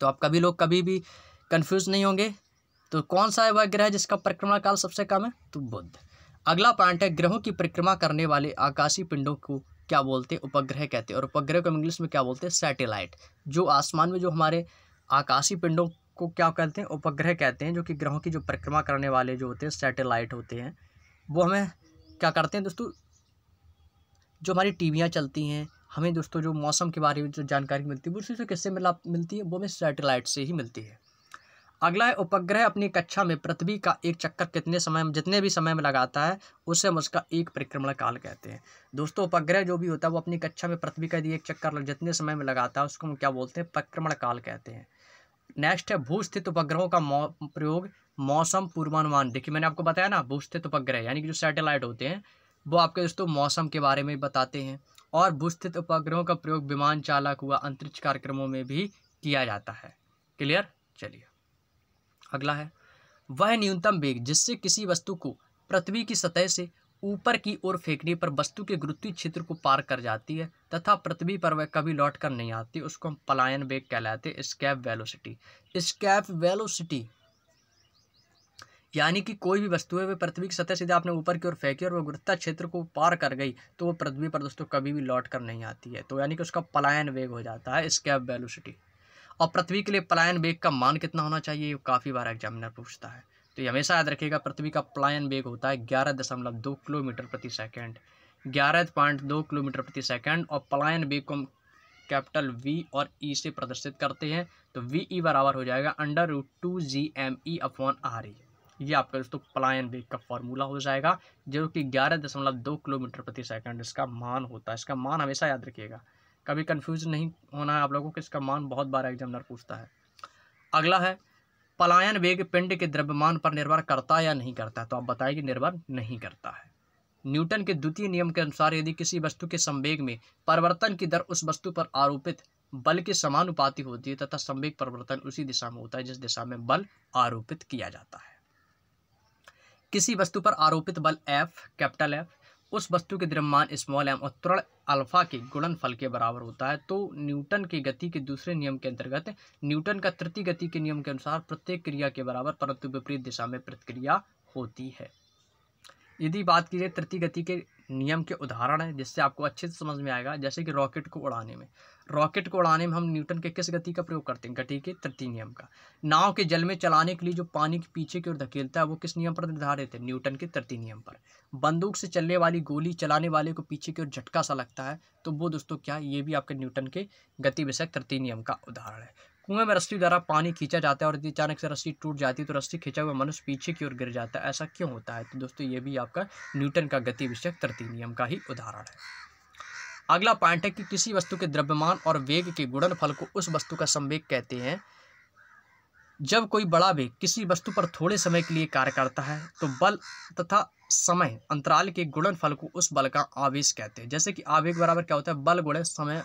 तो आप कभी लोग कभी भी कन्फ्यूज़ नहीं होंगे तो कौन सा वह ग्रह जिसका परिक्रमण काल सबसे कम है तो बुद्ध अगला पॉइंट है ग्रहों की परिक्रमा करने वाले आकाशीय पिंडों को क्या बोलते हैं उपग्रह कहते हैं और उपग्रह को इंग्लिश में क्या बोलते हैं सैटेलाइट जो आसमान में जो हमारे आकाशीय पिंडों को क्या कहते हैं उपग्रह कहते हैं जो कि ग्रहों की जो परिक्रमा करने वाले जो होते हैं सैटेलाइट होते हैं वो हमें क्या करते हैं दोस्तों जो हमारी टीवियाँ चलती हैं हमें दोस्तों जो मौसम के बारे में जो जानकारी मिलती है वो चीज़ किससे मिला मिलती है वो हमें सैटेलाइट से ही मिलती है अगला है उपग्रह अपनी कक्षा में पृथ्वी का एक चक्कर कितने समय में जितने भी समय में लगाता है उसे हम उसका एक परिक्रमण काल कहते हैं दोस्तों उपग्रह जो भी होता है वो अपनी कक्षा में पृथ्वी का यदि एक चक्कर जितने समय में लगाता है उसको हम क्या बोलते हैं परिक्रमण काल कहते हैं नेक्स्ट है भूस्थित उपग्रहों का प्रयोग मौसम पूर्वानुमान देखिए मैंने आपको बताया ना भूस्थित उपग्रह यानी कि जो सैटेलाइट होते हैं वो आपके दोस्तों मौसम के बारे में बताते हैं और भूस्थित उपग्रहों का प्रयोग विमान चालक हुआ अंतरिक्ष कार्यक्रमों में भी किया जाता है क्लियर चलिए अगला है वह न्यूनतम वेग जिससे किसी वस्तु को पृथ्वी की सतह से ऊपर की ओर फेंकने पर वस्तु के गुरुत्वीय क्षेत्र को पार कर जाती है तथा पृथ्वी पर वह कभी लौट कर नहीं आती उसको हम पलायन वेग कहलाते हैं स्कैप वेलोसिटी स्कैप वेलोसिटी यानी कि कोई भी वस्तु है वह पृथ्वी की सतह सीधे आपने ऊपर की ओर फेंकी और वह गुरुत्ता क्षेत्र को पार कर गई तो वो पृथ्वी पर दोस्तों कभी भी लौट कर नहीं आती है तो यानी कि उसका पलायन वेग हो जाता है स्कैप वेलोसिटी और पृथ्वी के लिए पलायन वेग का मान कितना होना चाहिए ये काफ़ी बार एग्जामिनर पूछता है तो ये हमेशा याद रखिएगा पृथ्वी का पलायन वेग होता है ग्यारह दशमलव दो किलोमीटर प्रति सेकेंड ग्यारह पॉइंट दो किलोमीटर प्रति सेकेंड और पलायन वेग को हम कैपिटल वी और ई e से प्रदर्शित करते हैं तो वी ई e बराबर हो जाएगा under root two G M E upon R E ये आपका दोस्तों पलायन वेग का फॉर्मूला हो जाएगा जो कि ग्यारह दशमलव दो किलोमीटर प्रति सेकंड इसका मान होता है इसका मान हमेशा याद रखिएगा कभी कन्फ्यूज नहीं होना है आप लोगों को इसका मान बहुत बार एग्जामिनर पूछता है अगला है पलायन वेग पिंड के द्रव्यमान पर निर्भर करता या नहीं करता है तो आप बताइए निर्भर नहीं करता है न्यूटन के द्वितीय नियम के अनुसार यदि किसी वस्तु के संवेग में परिवर्तन की दर उस वस्तु पर आरोपित बल के समानुपाती होती है तथा संवेग परिवर्तन उसी दिशा में होता है जिस दिशा में बल आरोपित किया जाता है किसी वस्तु पर आरोपित बल एफ कैपिटल एफ उस वस्तु के द्रव्यमान स्मॉल एम और त्वरण अल्फा के गुणनफल के बराबर होता है तो न्यूटन के गति के दूसरे नियम के अंतर्गत न्यूटन का तृतीय गति के नियम के अनुसार प्रत्येक क्रिया के बराबर परंतु विपरीत दिशा में प्रतिक्रिया होती है यदि बात की जाए तृतीय गति के नियम के उदाहरण है जिससे आपको अच्छे से समझ में आएगा जैसे कि रॉकेट को उड़ाने में रॉकेट को उड़ाने में हम न्यूटन के किस गति का प्रयोग करते हैं गति के तृतीय नियम का नाव के जल में चलाने के लिए जो पानी के पीछे की ओर धकेलता है वो किस नियम पर निर्धारित है न्यूटन के तृतीय नियम पर बंदूक से चलने वाली गोली चलाने वाले को पीछे की ओर झटका सा लगता है तो वो दोस्तों क्या ये भी आपके न्यूटन के गति विषयक तृतीय नियम का उदाहरण है कुएं में रस्सी द्वारा पानी खींचा जाता है और यदि अचानक से रस्सी टूट जाती है तो रस्सी खींचा हुआ मनुष्य पीछे की ओर गिर जाता है ऐसा क्यों होता है तो दोस्तों ये भी आपका न्यूटन का गति विषयक तृतीय नियम का ही उदाहरण है अगला पॉइंट है कि किसी वस्तु के द्रव्यमान और वेग के गुणनफल को उस वस्तु का संवेग कहते हैं जब कोई बड़ा वेग किसी वस्तु पर थोड़े समय के लिए कार्य करता है तो बल तथा समय अंतराल के गुणनफल को उस बल का आवेश कहते हैं जैसे कि आवेग बराबर क्या होता है बल गुणे समय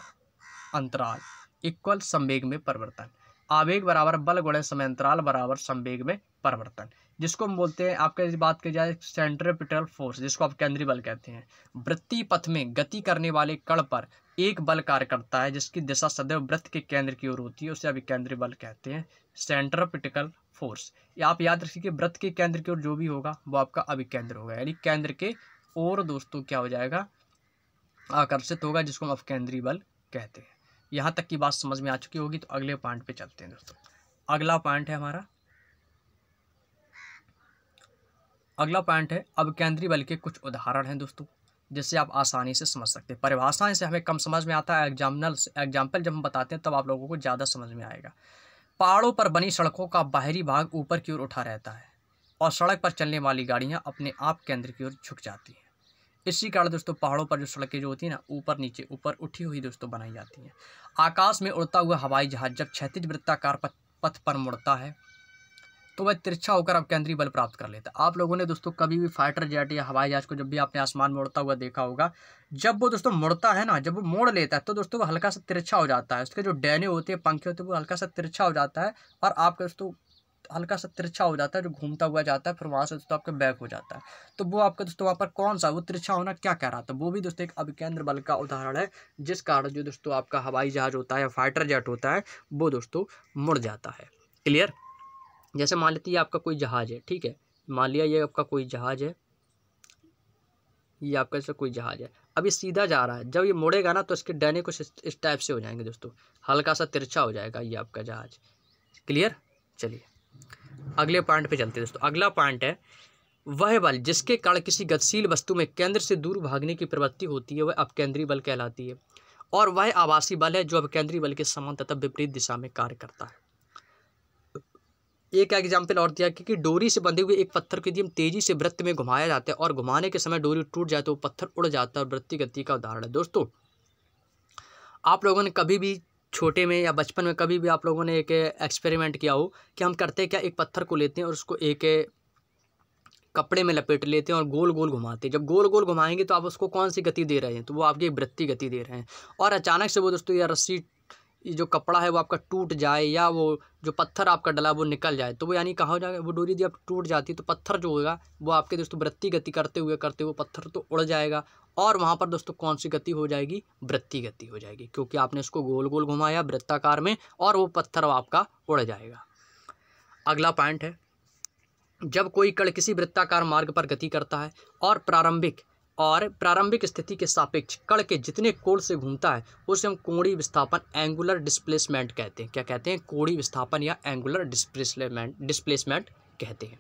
अंतराल इक्वल संवेग में परिवर्तन आवेग बराबर बल गुणे समय अंतराल बराबर संवेग में परिवर्तन जिसको हम बोलते हैं आपका यदि बात की जाए सेंट्रीपिटल फोर्स जिसको आप केंद्रीय बल कहते हैं वृत्ति पथ में गति करने वाले कण पर एक बल कार्य करता है जिसकी दिशा सदैव वृत्त के केंद्र की ओर होती है उसे अभी केंद्रीय बल कहते हैं सेंट्रपिटिकल फोर्स या आप याद रखिए कि वृत्त के केंद्र की ओर जो भी होगा वो आपका अभिकेंद्र होगा यानी केंद्र के और दोस्तों क्या हो जाएगा आकर्षित होगा जिसको हम अपकेंद्रीय बल कहते हैं यहाँ तक की बात समझ में आ चुकी होगी तो अगले पॉइंट पे चलते हैं दोस्तों अगला पॉइंट है हमारा अगला पॉइंट है अब केंद्रीय बल के कुछ उदाहरण हैं दोस्तों जिससे आप आसानी से समझ सकते हैं परिभाषाएं से हमें कम समझ में आता है एग्जामल एग्जाम्पल जब हम बताते हैं तब आप लोगों को ज़्यादा समझ में आएगा पहाड़ों पर बनी सड़कों का बाहरी भाग ऊपर की ओर उठा रहता है और सड़क पर चलने वाली गाड़ियाँ अपने आप केंद्र की ओर झुक जाती हैं इसी कारण दोस्तों पहाड़ों पर जो सड़कें जो होती हैं ना ऊपर नीचे ऊपर उठी हुई दोस्तों बनाई जाती हैं आकाश में उड़ता हुआ हवाई जहाज जब क्षतिज वृत्ताकार पथ पर मुड़ता है तो वह तिरछा होकर अब केंद्रीय बल प्राप्त कर लेता आप लोगों ने दोस्तों कभी भी फाइटर जेट या हवाई जहाज को जब भी आपने आसमान मोड़ता हुआ देखा होगा जब वो दोस्तों मुड़ता है ना जब वो मोड़ लेता है तो दोस्तों वो हल्का सा तिरछा हो जाता है उसके जो डैने होते हैं पंखे होते हैं वो हल्का सा तिरछा हो जाता है और आपका दोस्तों हल्का सा तिरछा हो जाता है जो घूमता हुआ जाता है फिर वहाँ से दोस्तों आपका बैक हो जाता है तो वो आपका दोस्तों वहाँ पर कौन सा वो तिरछा होना क्या कह रहा था वो भी दोस्तों एक अभिकेंद्र बल का उदाहरण है जिस कारण जो दोस्तों आपका हवाई जहाज होता है या फाइटर जेट होता है वो दोस्तों मुड़ जाता है क्लियर जैसे मान लेते ये आपका कोई जहाज़ है ठीक है मान लिया ये आपका कोई जहाज़ है ये आपका इसका कोई जहाज़ है अब ये सीधा जा रहा है जब ये मुड़ेगा ना तो इसके डैने कुछ इस, टाइप से हो जाएंगे दोस्तों हल्का सा तिरछा हो जाएगा ये आपका जहाज़ क्लियर चलिए अगले पॉइंट पे चलते हैं दोस्तों अगला पॉइंट है वह बल जिसके कारण किसी गतिशील वस्तु में केंद्र से दूर भागने की प्रवृत्ति होती है वह अपकेंद्रीय बल कहलाती है और वह आवासीय बल है जो अपकेंद्रीय बल के समान तथा विपरीत दिशा में कार्य करता है एक एग्जाम्पल और दिया कि, डोरी से बंधे हुए एक पत्थर को यदि हम तेजी से वृत्त में घुमाया जाता है और घुमाने के समय डोरी टूट जाए तो पत्थर उड़ जाता है और वृत्ति गति का उदाहरण है दोस्तों आप लोगों ने कभी भी छोटे में या बचपन में कभी भी आप लोगों ने एक एक्सपेरिमेंट किया हो कि हम करते क्या एक पत्थर को लेते हैं और उसको एक कपड़े में लपेट लेते हैं और गोल गोल घुमाते हैं जब गोल गोल घुमाएंगे तो आप उसको कौन सी गति दे रहे हैं तो वो आपकी वृत्ति गति दे रहे हैं और अचानक से वो दोस्तों यह रस्सी जो कपड़ा है वो आपका टूट जाए या वो जो पत्थर आपका डला वो निकल जाए तो वो यानी कहा हो जाएगा वो डोरी यदि आप टूट जाती है तो पत्थर जो होगा वो आपके दोस्तों वृत्ति गति करते हुए करते हुए पत्थर तो उड़ जाएगा और वहाँ पर दोस्तों कौन सी गति हो जाएगी वृत्ति गति हो जाएगी क्योंकि आपने उसको गोल गोल घुमाया वृत्ताकार में और वो पत्थर आपका उड़ जाएगा अगला पॉइंट है जब कोई कण किसी वृत्ताकार मार्ग पर गति करता है और प्रारंभिक और प्रारंभिक स्थिति के सापेक्ष कण के जितने कोण से घूमता है उसे हम कोणी विस्थापन एंगुलर डिस्प्लेसमेंट कहते हैं क्या कहते हैं कोणी विस्थापन या एंगुलर डिस्प्लेसमेंट डिस्प्लेसमेंट कहते हैं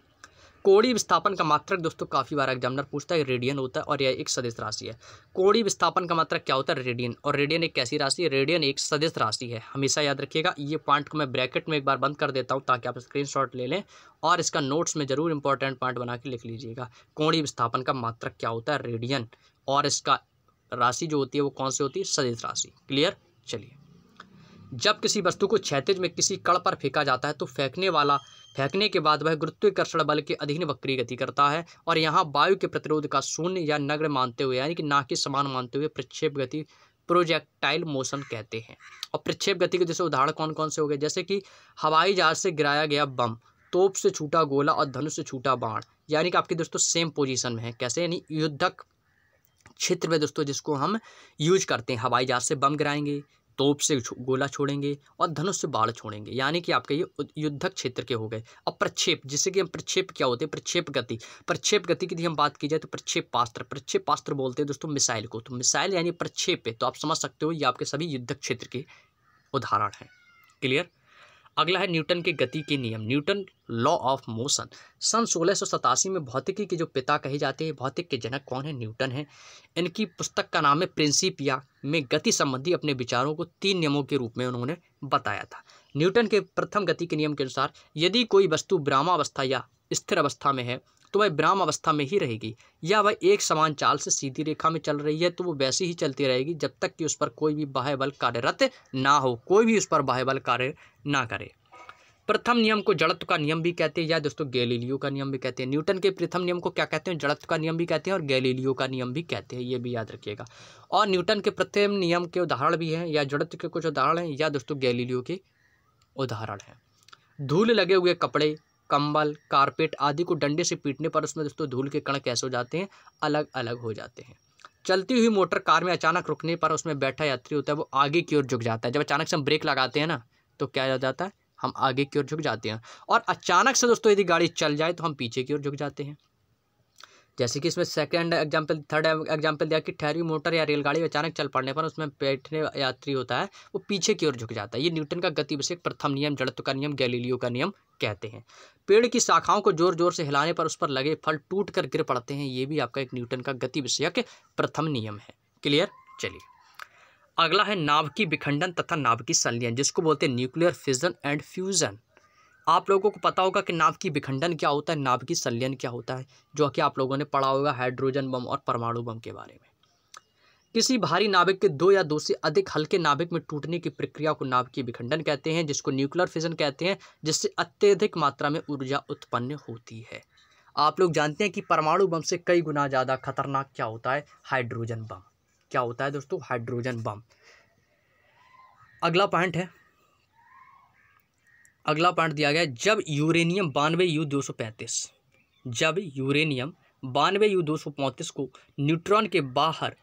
कोड़ी विस्थापन का मात्रक दोस्तों काफ़ी बार एग्जामिनर पूछता है रेडियन होता है और यह एक सदस्य राशि है कोड़ी विस्थापन का मात्रक क्या होता है रेडियन और रेडियन एक कैसी राशि है रेडियन एक सदस्य राशि है हमेशा याद रखिएगा ये पॉइंट को मैं ब्रैकेट में एक बार बंद कर देता हूँ ताकि आप स्क्रीनशॉट ले लें और इसका नोट्स में ज़रूर इंपॉर्टेंट पॉइंट बना के लिख लीजिएगा कोड़ी विस्थापन का मात्रक क्या होता है रेडियन और इसका राशि जो होती है वो कौन सी होती है सदस्य राशि क्लियर चलिए जब किसी वस्तु को क्षैतिज में किसी कड़ पर फेंका जाता है तो फेंकने वाला फेंकने के बाद वह गुरुत्वाकर्षण बल के अधीन वक्री गति करता है और यहाँ वायु के प्रतिरोध का शून्य या नग्न मानते हुए यानी कि ना के समान मानते हुए प्रक्षेप गति प्रोजेक्टाइल मोशन कहते हैं और प्रक्षेप गति के जैसे उदाहरण कौन कौन से हो गए जैसे कि हवाई जहाज से गिराया गया बम तोप से छूटा गोला और धनुष से छूटा बाण यानी कि आपके दोस्तों सेम पोजीशन में है कैसे यानी युद्धक क्षेत्र में दोस्तों जिसको हम यूज करते हैं हवाई जहाज से बम गिराएंगे तोप से गोला छोड़ेंगे और धनुष से बाढ़ छोड़ेंगे यानी कि आपके ये युद्धक क्षेत्र के हो गए अब प्रक्षेप जिससे कि हम प्रक्षेप क्या होते हैं प्रक्षेप गति प्रक्षेप गति की यदि हम बात की जाए तो प्रक्षेप पास्त्र प्रक्षेप पास्त्र बोलते हैं दोस्तों मिसाइल को तो मिसाइल यानी प्रक्षेप है तो आप समझ सकते हो ये आपके सभी युद्धक क्षेत्र के उदाहरण हैं क्लियर अगला है न्यूटन के गति के नियम न्यूटन लॉ ऑफ मोशन सन सोलह सौ सतासी में भौतिकी के जो पिता कहे जाते हैं भौतिक के जनक कौन है न्यूटन है इनकी पुस्तक का नाम है प्रिंसिपिया में गति संबंधी अपने विचारों को तीन नियमों के रूप में उन्होंने बताया था न्यूटन के प्रथम गति के नियम के अनुसार यदि कोई वस्तु ब्रामावस्था या स्थिर अवस्था में है तो वह ब्राह्म अवस्था में ही रहेगी या वह एक समान चाल से सीधी रेखा में चल रही है तो वो वैसी ही चलती रहेगी जब तक कि उस पर कोई भी बाह्य बल कार्यरत ना हो कोई भी उस पर बाह्य बल कार्य ना करे प्रथम नियम को जड़त्व का नियम भी कहते हैं या दोस्तों गैलीलियो का नियम भी कहते हैं न्यूटन के प्रथम नियम को क्या कहते हैं जड़त्व का नियम भी कहते हैं और गैलीलियो का नियम भी कहते हैं ये भी याद रखिएगा और न्यूटन के प्रथम नियम के उदाहरण भी हैं या जड़त्व के कुछ उदाहरण हैं या दोस्तों गैलीलियो के उदाहरण हैं धूल लगे हुए कपड़े कंबल कारपेट आदि को डंडे से पीटने पर उसमें दोस्तों धूल के कण कैसे हो जाते हैं अलग अलग हो जाते हैं चलती हुई मोटर कार में अचानक रुकने पर उसमें बैठा यात्री होता है वो आगे की ओर झुक जाता है जब अचानक से हम ब्रेक लगाते हैं ना तो क्या हो जाता है हम आगे की ओर झुक जाते हैं और अचानक से दोस्तों यदि गाड़ी चल जाए तो हम पीछे की ओर झुक जाते हैं जैसे कि इसमें सेकंड एग्जांपल थर्ड एग्जांपल दिया कि ठहरी मोटर या रेलगाड़ी अचानक चल पड़ने पर उसमें बैठने यात्री होता है वो पीछे की ओर झुक जाता है ये न्यूटन का गति विषय प्रथम नियम जड़त्व का नियम गैलीलियो का नियम कहते हैं पेड़ की शाखाओं को जोर जोर से हिलाने पर उस पर लगे फल टूट कर गिर पड़ते हैं ये भी आपका एक न्यूटन का गति विषयक प्रथम नियम है क्लियर चलिए अगला है नाभ की विखंडन तथा नाव की संलयन जिसको बोलते हैं न्यूक्लियर फिजन एंड फ्यूजन आप लोगों को पता होगा कि नाभ की विखंडन क्या होता है नाभ की संलयन क्या होता है जो कि आप लोगों ने पढ़ा होगा हाइड्रोजन बम और परमाणु बम के बारे में किसी भारी नाभिक के दो या दो से अधिक हल्के नाभिक में टूटने की प्रक्रिया को की विखंडन कहते हैं जिसको न्यूक्लियर फिजन कहते हैं जिससे अत्यधिक मात्रा में ऊर्जा उत्पन्न होती है आप लोग जानते हैं कि परमाणु बम से कई गुना ज़्यादा खतरनाक क्या होता है हाइड्रोजन बम क्या होता है दोस्तों हाइड्रोजन बम अगला पॉइंट है अगला पॉइंट दिया गया जब यूरेनियम बानवे यू दो सौ पैंतीस जब यूरेनियम बानवे यू दो सौ पैंतीस को न्यूट्रॉन के बाहर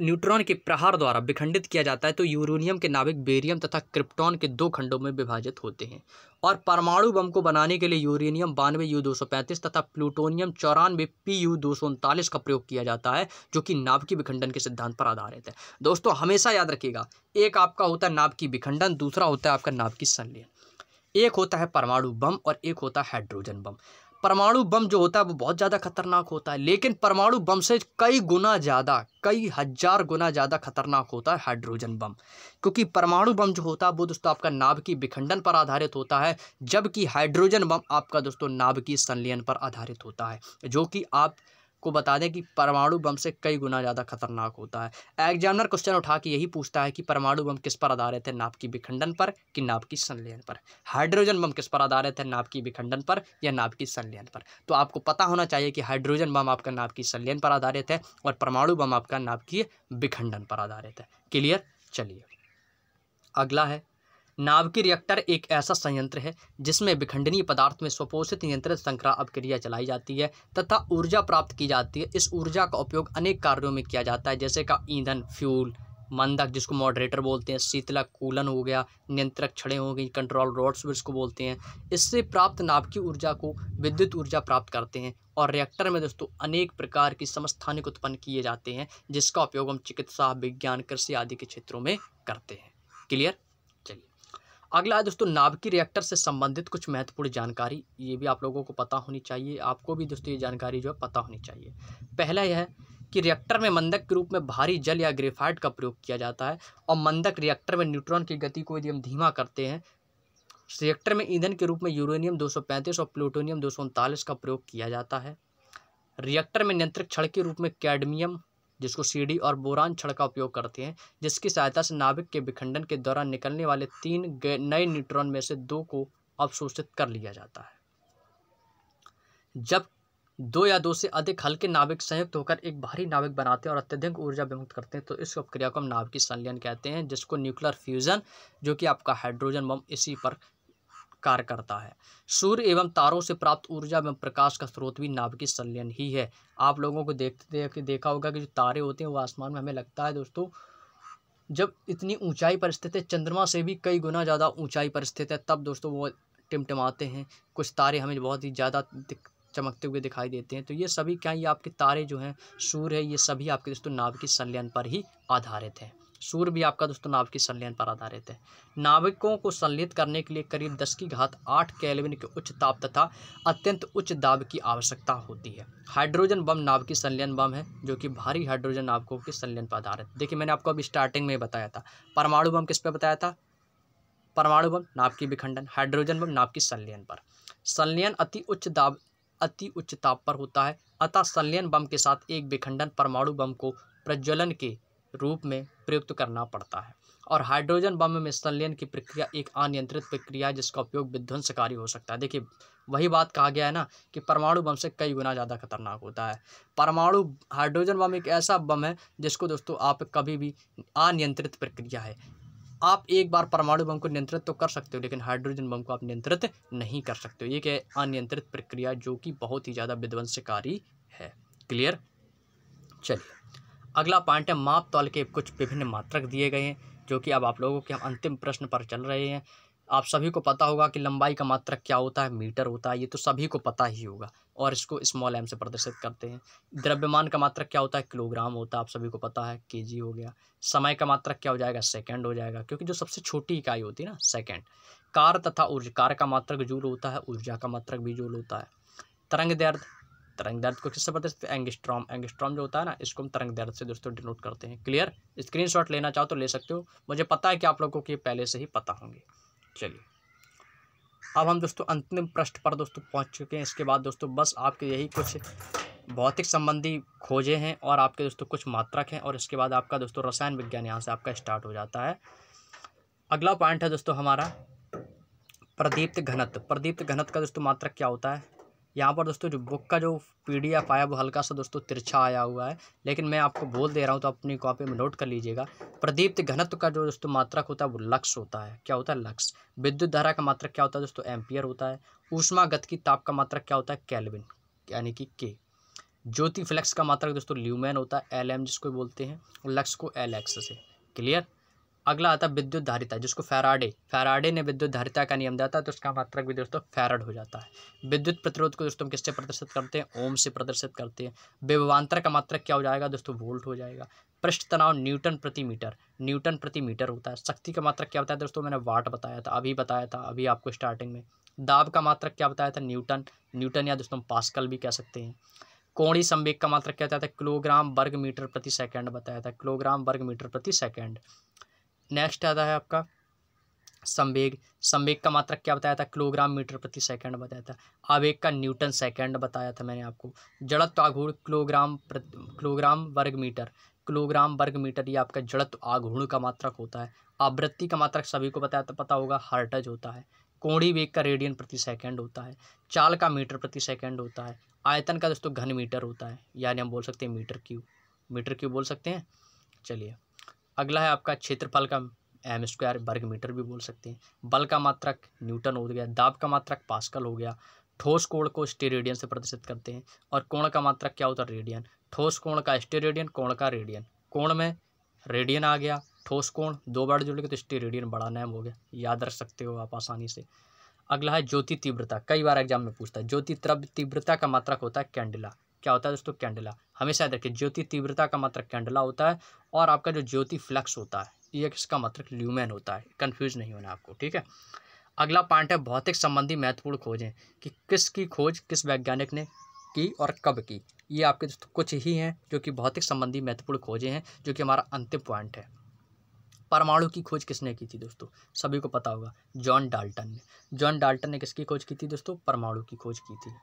न्यूट्रॉन के प्रहार द्वारा विखंडित किया जाता है तो यूरेनियम के नाभिक बेरियम तथा क्रिप्टॉन के दो खंडों में विभाजित होते हैं और परमाणु बम को बनाने के लिए यूरेनियम बानवे यू दो सौ पैंतीस तथा प्लूटोनियम चौरानवे पी यू दो सौ उनतालीस का प्रयोग किया जाता है जो कि नाभ की विखंडन के सिद्धांत पर आधारित है दोस्तों हमेशा याद रखिएगा एक आपका होता है नाभ की विखंडन दूसरा होता है आपका नाभ की संलयन एक होता है परमाणु बम और एक होता है हाइड्रोजन बम परमाणु बम जो होता है वो बहुत ज़्यादा खतरनाक होता है लेकिन परमाणु बम से कई गुना ज़्यादा कई हज़ार गुना ज़्यादा खतरनाक होता है हाइड्रोजन बम क्योंकि परमाणु बम जो होता है वो दोस्तों आपका नाभ की विखंडन पर आधारित होता है जबकि हाइड्रोजन बम आपका दोस्तों नाभ की संलयन पर आधारित होता है जो कि आप को बता दें कि परमाणु बम से कई गुना ज़्यादा खतरनाक होता है एग्जामिनर क्वेश्चन उठा के यही पूछता है कि परमाणु बम किस पर आधारित है नाप की विखंडन पर कि नाप की संलयन पर हाइड्रोजन बम किस पर आधारित है नाप की विखंडन पर या नाप की संलयन पर तो आपको पता होना चाहिए कि हाइड्रोजन बम आपका नाप की संलयन पर आधारित है और परमाणु बम आपका नाप की विखंडन पर आधारित है क्लियर चलिए अगला है नाभिकीय रिएक्टर एक ऐसा संयंत्र है जिसमें विखंडनीय पदार्थ में स्वपोषित नियंत्रित संकरा अभिक्रिया चलाई जाती है तथा ऊर्जा प्राप्त की जाती है इस ऊर्जा का उपयोग अनेक कार्यों में किया जाता है जैसे का ईंधन फ्यूल मंदक जिसको मॉडरेटर बोलते हैं शीतलक कूलन हो गया नियंत्रक छड़े हो गई कंट्रोल रोड्स भी इसको बोलते हैं इससे प्राप्त नाभिकीय ऊर्जा को विद्युत ऊर्जा प्राप्त करते हैं और रिएक्टर में दोस्तों अनेक प्रकार की समस्थानिक उत्पन्न किए जाते हैं जिसका उपयोग हम चिकित्सा विज्ञान कृषि आदि के क्षेत्रों में करते हैं क्लियर अगला है दोस्तों नाभिकीय रिएक्टर से संबंधित कुछ महत्वपूर्ण जानकारी ये भी आप लोगों को पता होनी चाहिए आपको भी दोस्तों ये जानकारी जो है पता होनी चाहिए पहला यह है कि रिएक्टर में मंदक के रूप में भारी जल या ग्रेफाइट का प्रयोग किया जाता है और मंदक रिएक्टर में न्यूट्रॉन की गति को यदि हम धीमा करते हैं रिएक्टर में ईंधन के रूप में यूरेनियम दो और प्लूटोनियम दो का प्रयोग किया जाता है रिएक्टर में नियंत्रक क्षण के रूप में कैडमियम जिसको सीडी और बोरान छड़ का उपयोग करते हैं जिसकी सहायता से नाभिक के विखंडन के दौरान निकलने वाले तीन नए न्यूट्रॉन में से दो को अवशोषित कर लिया जाता है जब दो या दो से अधिक हल्के नाभिक संयुक्त होकर एक भारी नाभिक बनाते हैं और अत्यधिक ऊर्जा विमुक्त करते हैं तो इस प्रक्रिया को हम नाभिकीय संलयन कहते हैं जिसको न्यूक्लियर फ्यूज़न जो कि आपका हाइड्रोजन बम इसी पर कार्य करता है सूर्य एवं तारों से प्राप्त ऊर्जा एवं प्रकाश का स्रोत भी नाभिकीय संलयन ही है आप लोगों को देखते देख देखा होगा कि जो तारे होते हैं वो आसमान में हमें लगता है दोस्तों जब इतनी ऊंचाई पर स्थित है चंद्रमा से भी कई गुना ज़्यादा ऊंचाई पर स्थित है तब दोस्तों वो टिमटिमाते हैं कुछ तारे हमें बहुत ही ज़्यादा चमकते हुए दिखाई देते हैं तो ये सभी क्या ये आपके तारे जो हैं सूर्य है ये सभी आपके दोस्तों नाभ के संलयन पर ही आधारित हैं सूर्य भी आपका दोस्तों नाभिक के संलयन पर आधारित है नाभिकों को संलित करने के लिए करीब दस की घात आठ कैलविन के उच्च ताप तथा अत्यंत उच्च दाब की आवश्यकता होती है हाइड्रोजन बम की संलयन बम है जो कि भारी हाइड्रोजन नाभिकों के संलयन पर आधारित देखिए मैंने आपको अभी स्टार्टिंग में बताया था परमाणु बम किस पर बताया था परमाणु बम की विखंडन हाइड्रोजन बम की संलयन पर संलयन अति उच्च दाब अति उच्च ताप पर होता है अतः संलयन बम के साथ एक विखंडन परमाणु बम को प्रज्वलन के रूप में प्रयुक्त करना पड़ता है और हाइड्रोजन बम में संलयन की प्रक्रिया एक अनियंत्रित प्रक्रिया है जिसका उपयोग विध्वंसकारी हो सकता है देखिए वही बात कहा गया है ना कि परमाणु बम से कई गुना ज़्यादा खतरनाक होता है परमाणु हाइड्रोजन बम एक ऐसा बम है जिसको दोस्तों आप कभी भी अनियंत्रित प्रक्रिया है आप एक बार परमाणु बम को नियंत्रित तो कर सकते हो लेकिन हाइड्रोजन बम को आप नियंत्रित नहीं कर सकते हो ये क्या अनियंत्रित प्रक्रिया जो कि बहुत ही ज़्यादा विध्वंसकारी है क्लियर चलिए अगला पॉइंट है माप तौल के कुछ विभिन्न मात्रक दिए गए हैं जो कि अब आप लोगों के हम अंतिम प्रश्न पर चल रहे हैं आप सभी को पता होगा कि लंबाई का मात्रक क्या होता है मीटर होता है ये तो सभी को पता ही होगा और इसको स्मॉल एम से प्रदर्शित करते हैं द्रव्यमान का मात्रक क्या होता है किलोग्राम होता है आप सभी को पता है केजी हो गया समय का मात्रक क्या हो जाएगा सेकंड हो जाएगा क्योंकि जो सबसे छोटी इकाई होती है ना सेकेंड कार तथा ऊर्जा कार का मात्रक जूल होता है ऊर्जा का मात्रक भी जूल होता है तरंग दर्द तरंग दर्द को किससे पता है एंगस्ट्रॉम एंगस्ट्रॉम जो होता है ना इसको हम तरंग दर्द से दोस्तों डिनोट करते हैं क्लियर शॉट लेना चाहो तो ले सकते हो मुझे पता है कि आप लोगों को ये पहले से ही पता होंगे चलिए अब हम दोस्तों अंतिम पृष्ठ पर दोस्तों पहुंच चुके हैं इसके बाद दोस्तों बस आपके यही कुछ भौतिक संबंधी खोजें हैं और आपके दोस्तों कुछ मात्रक हैं और इसके बाद आपका दोस्तों रसायन विज्ञान यहाँ से आपका स्टार्ट हो जाता है अगला पॉइंट है दोस्तों हमारा प्रदीप्त घनत्व प्रदीप्त घनत्व का दोस्तों मात्रक क्या होता है यहाँ पर दोस्तों जो बुक का जो पीडीएफ आया वो हल्का सा दोस्तों तिरछा आया हुआ है लेकिन मैं आपको बोल दे रहा हूँ तो अपनी कॉपी में नोट कर लीजिएगा प्रदीप्त घनत्व का जो दोस्तों मात्रक होता है वो लक्ष्य होता है क्या होता है लक्ष्य विद्युत धारा का मात्रक क्या होता है दोस्तों एम्पियर होता है ऊष्मा गत की ताप का मात्रक क्या होता है कैलविन यानी कि के ज्योति फ्लक्स का मात्रक दोस्तों ल्यूमैन होता है एल एम जिसको बोलते हैं लक्ष्य को एल एक्स से क्लियर अगला आता विद्युत धारिता जिसको फैराडे फैराडे ने विद्युत धारिता का नियम दिया था तो उसका मात्रक मतलब भी दोस्तों फैरड हो जाता है विद्युत प्रतिरोध को दोस्तों हम किससे प्रदर्शित करते हैं ओम से प्रदर्शित करते हैं विभवान्तर का मात्रक क्या हो जाएगा दोस्तों वोल्ट हो जाएगा पृष्ठ तनाव न्यूटन प्रति मीटर न्यूटन प्रति मीटर होता है शक्ति का मात्रक क्या होता है दोस्तों मैंने वाट बताया था अभी बताया था अभी आपको स्टार्टिंग में दाब का मात्रक क्या बताया था न्यूटन न्यूटन या दोस्तों पास्कल भी कह सकते हैं कोणी संवेग का मात्रक क्या बताया था किलोग्राम वर्ग मीटर प्रति सेकंड बताया था किलोग्राम वर्ग मीटर प्रति सेकंड नेक्स्ट आता है आपका संवेग संवेग का मात्रक क्या बताया था किलोग्राम मीटर प्रति सेकंड बताया था आवेग का न्यूटन सेकंड बताया था मैंने आपको जड़त्व आघूर्ण किलोग्राम किलोग्राम वर्ग मीटर किलोग्राम वर्ग मीटर ये आपका जड़त्व आघूर्ण का मात्रक होता है आवृत्ति का मात्रक सभी को बताया पता होगा हर्टज होता है कोणी वेग का रेडियन प्रति सेकंड होता है चाल का मीटर प्रति सेकंड होता है आयतन का दोस्तों घन मीटर होता है यानी हम बोल सकते हैं मीटर क्यूब मीटर क्यूब बोल सकते हैं चलिए अगला है आपका क्षेत्रफल का एम स्क्वायर वर्ग मीटर भी बोल सकते हैं बल का मात्रक न्यूटन हो गया दाब का मात्रक पास्कल हो गया ठोस कोण को स्टेरेडियन से प्रदर्शित करते हैं और कोण का मात्रक क्या होता है रेडियन ठोस कोण का स्टेरेडियन कोण का रेडियन कोण में रेडियन आ गया ठोस कोण दो बार जुड़ गए तो स्टेरेडियन बड़ा नैम हो गया याद रख सकते हो आप आसानी से अगला है ज्योति तीव्रता कई बार एग्जाम में पूछता है ज्योति तीव्रता का मात्रक होता है कैंडिला क्या होता है दोस्तों कैंडला हमेशा याद रखिए ज्योति तीव्रता का मात्र कैंडला होता है और आपका जो ज्योति फ्लक्स होता है ये इसका मात्र ल्यूमेन होता है कन्फ्यूज नहीं होना आपको ठीक है अगला पॉइंट है भौतिक संबंधी महत्वपूर्ण खोजें कि किसकी खोज किस वैज्ञानिक ने की और कब की ये आपके दोस्तों कुछ ही हैं जो कि भौतिक संबंधी महत्वपूर्ण खोजें हैं जो कि हमारा अंतिम पॉइंट है परमाणु की खोज किसने की थी दोस्तों सभी को पता होगा जॉन डाल्टन ने जॉन डाल्टन ने किसकी खोज की थी दोस्तों परमाणु की खोज की थी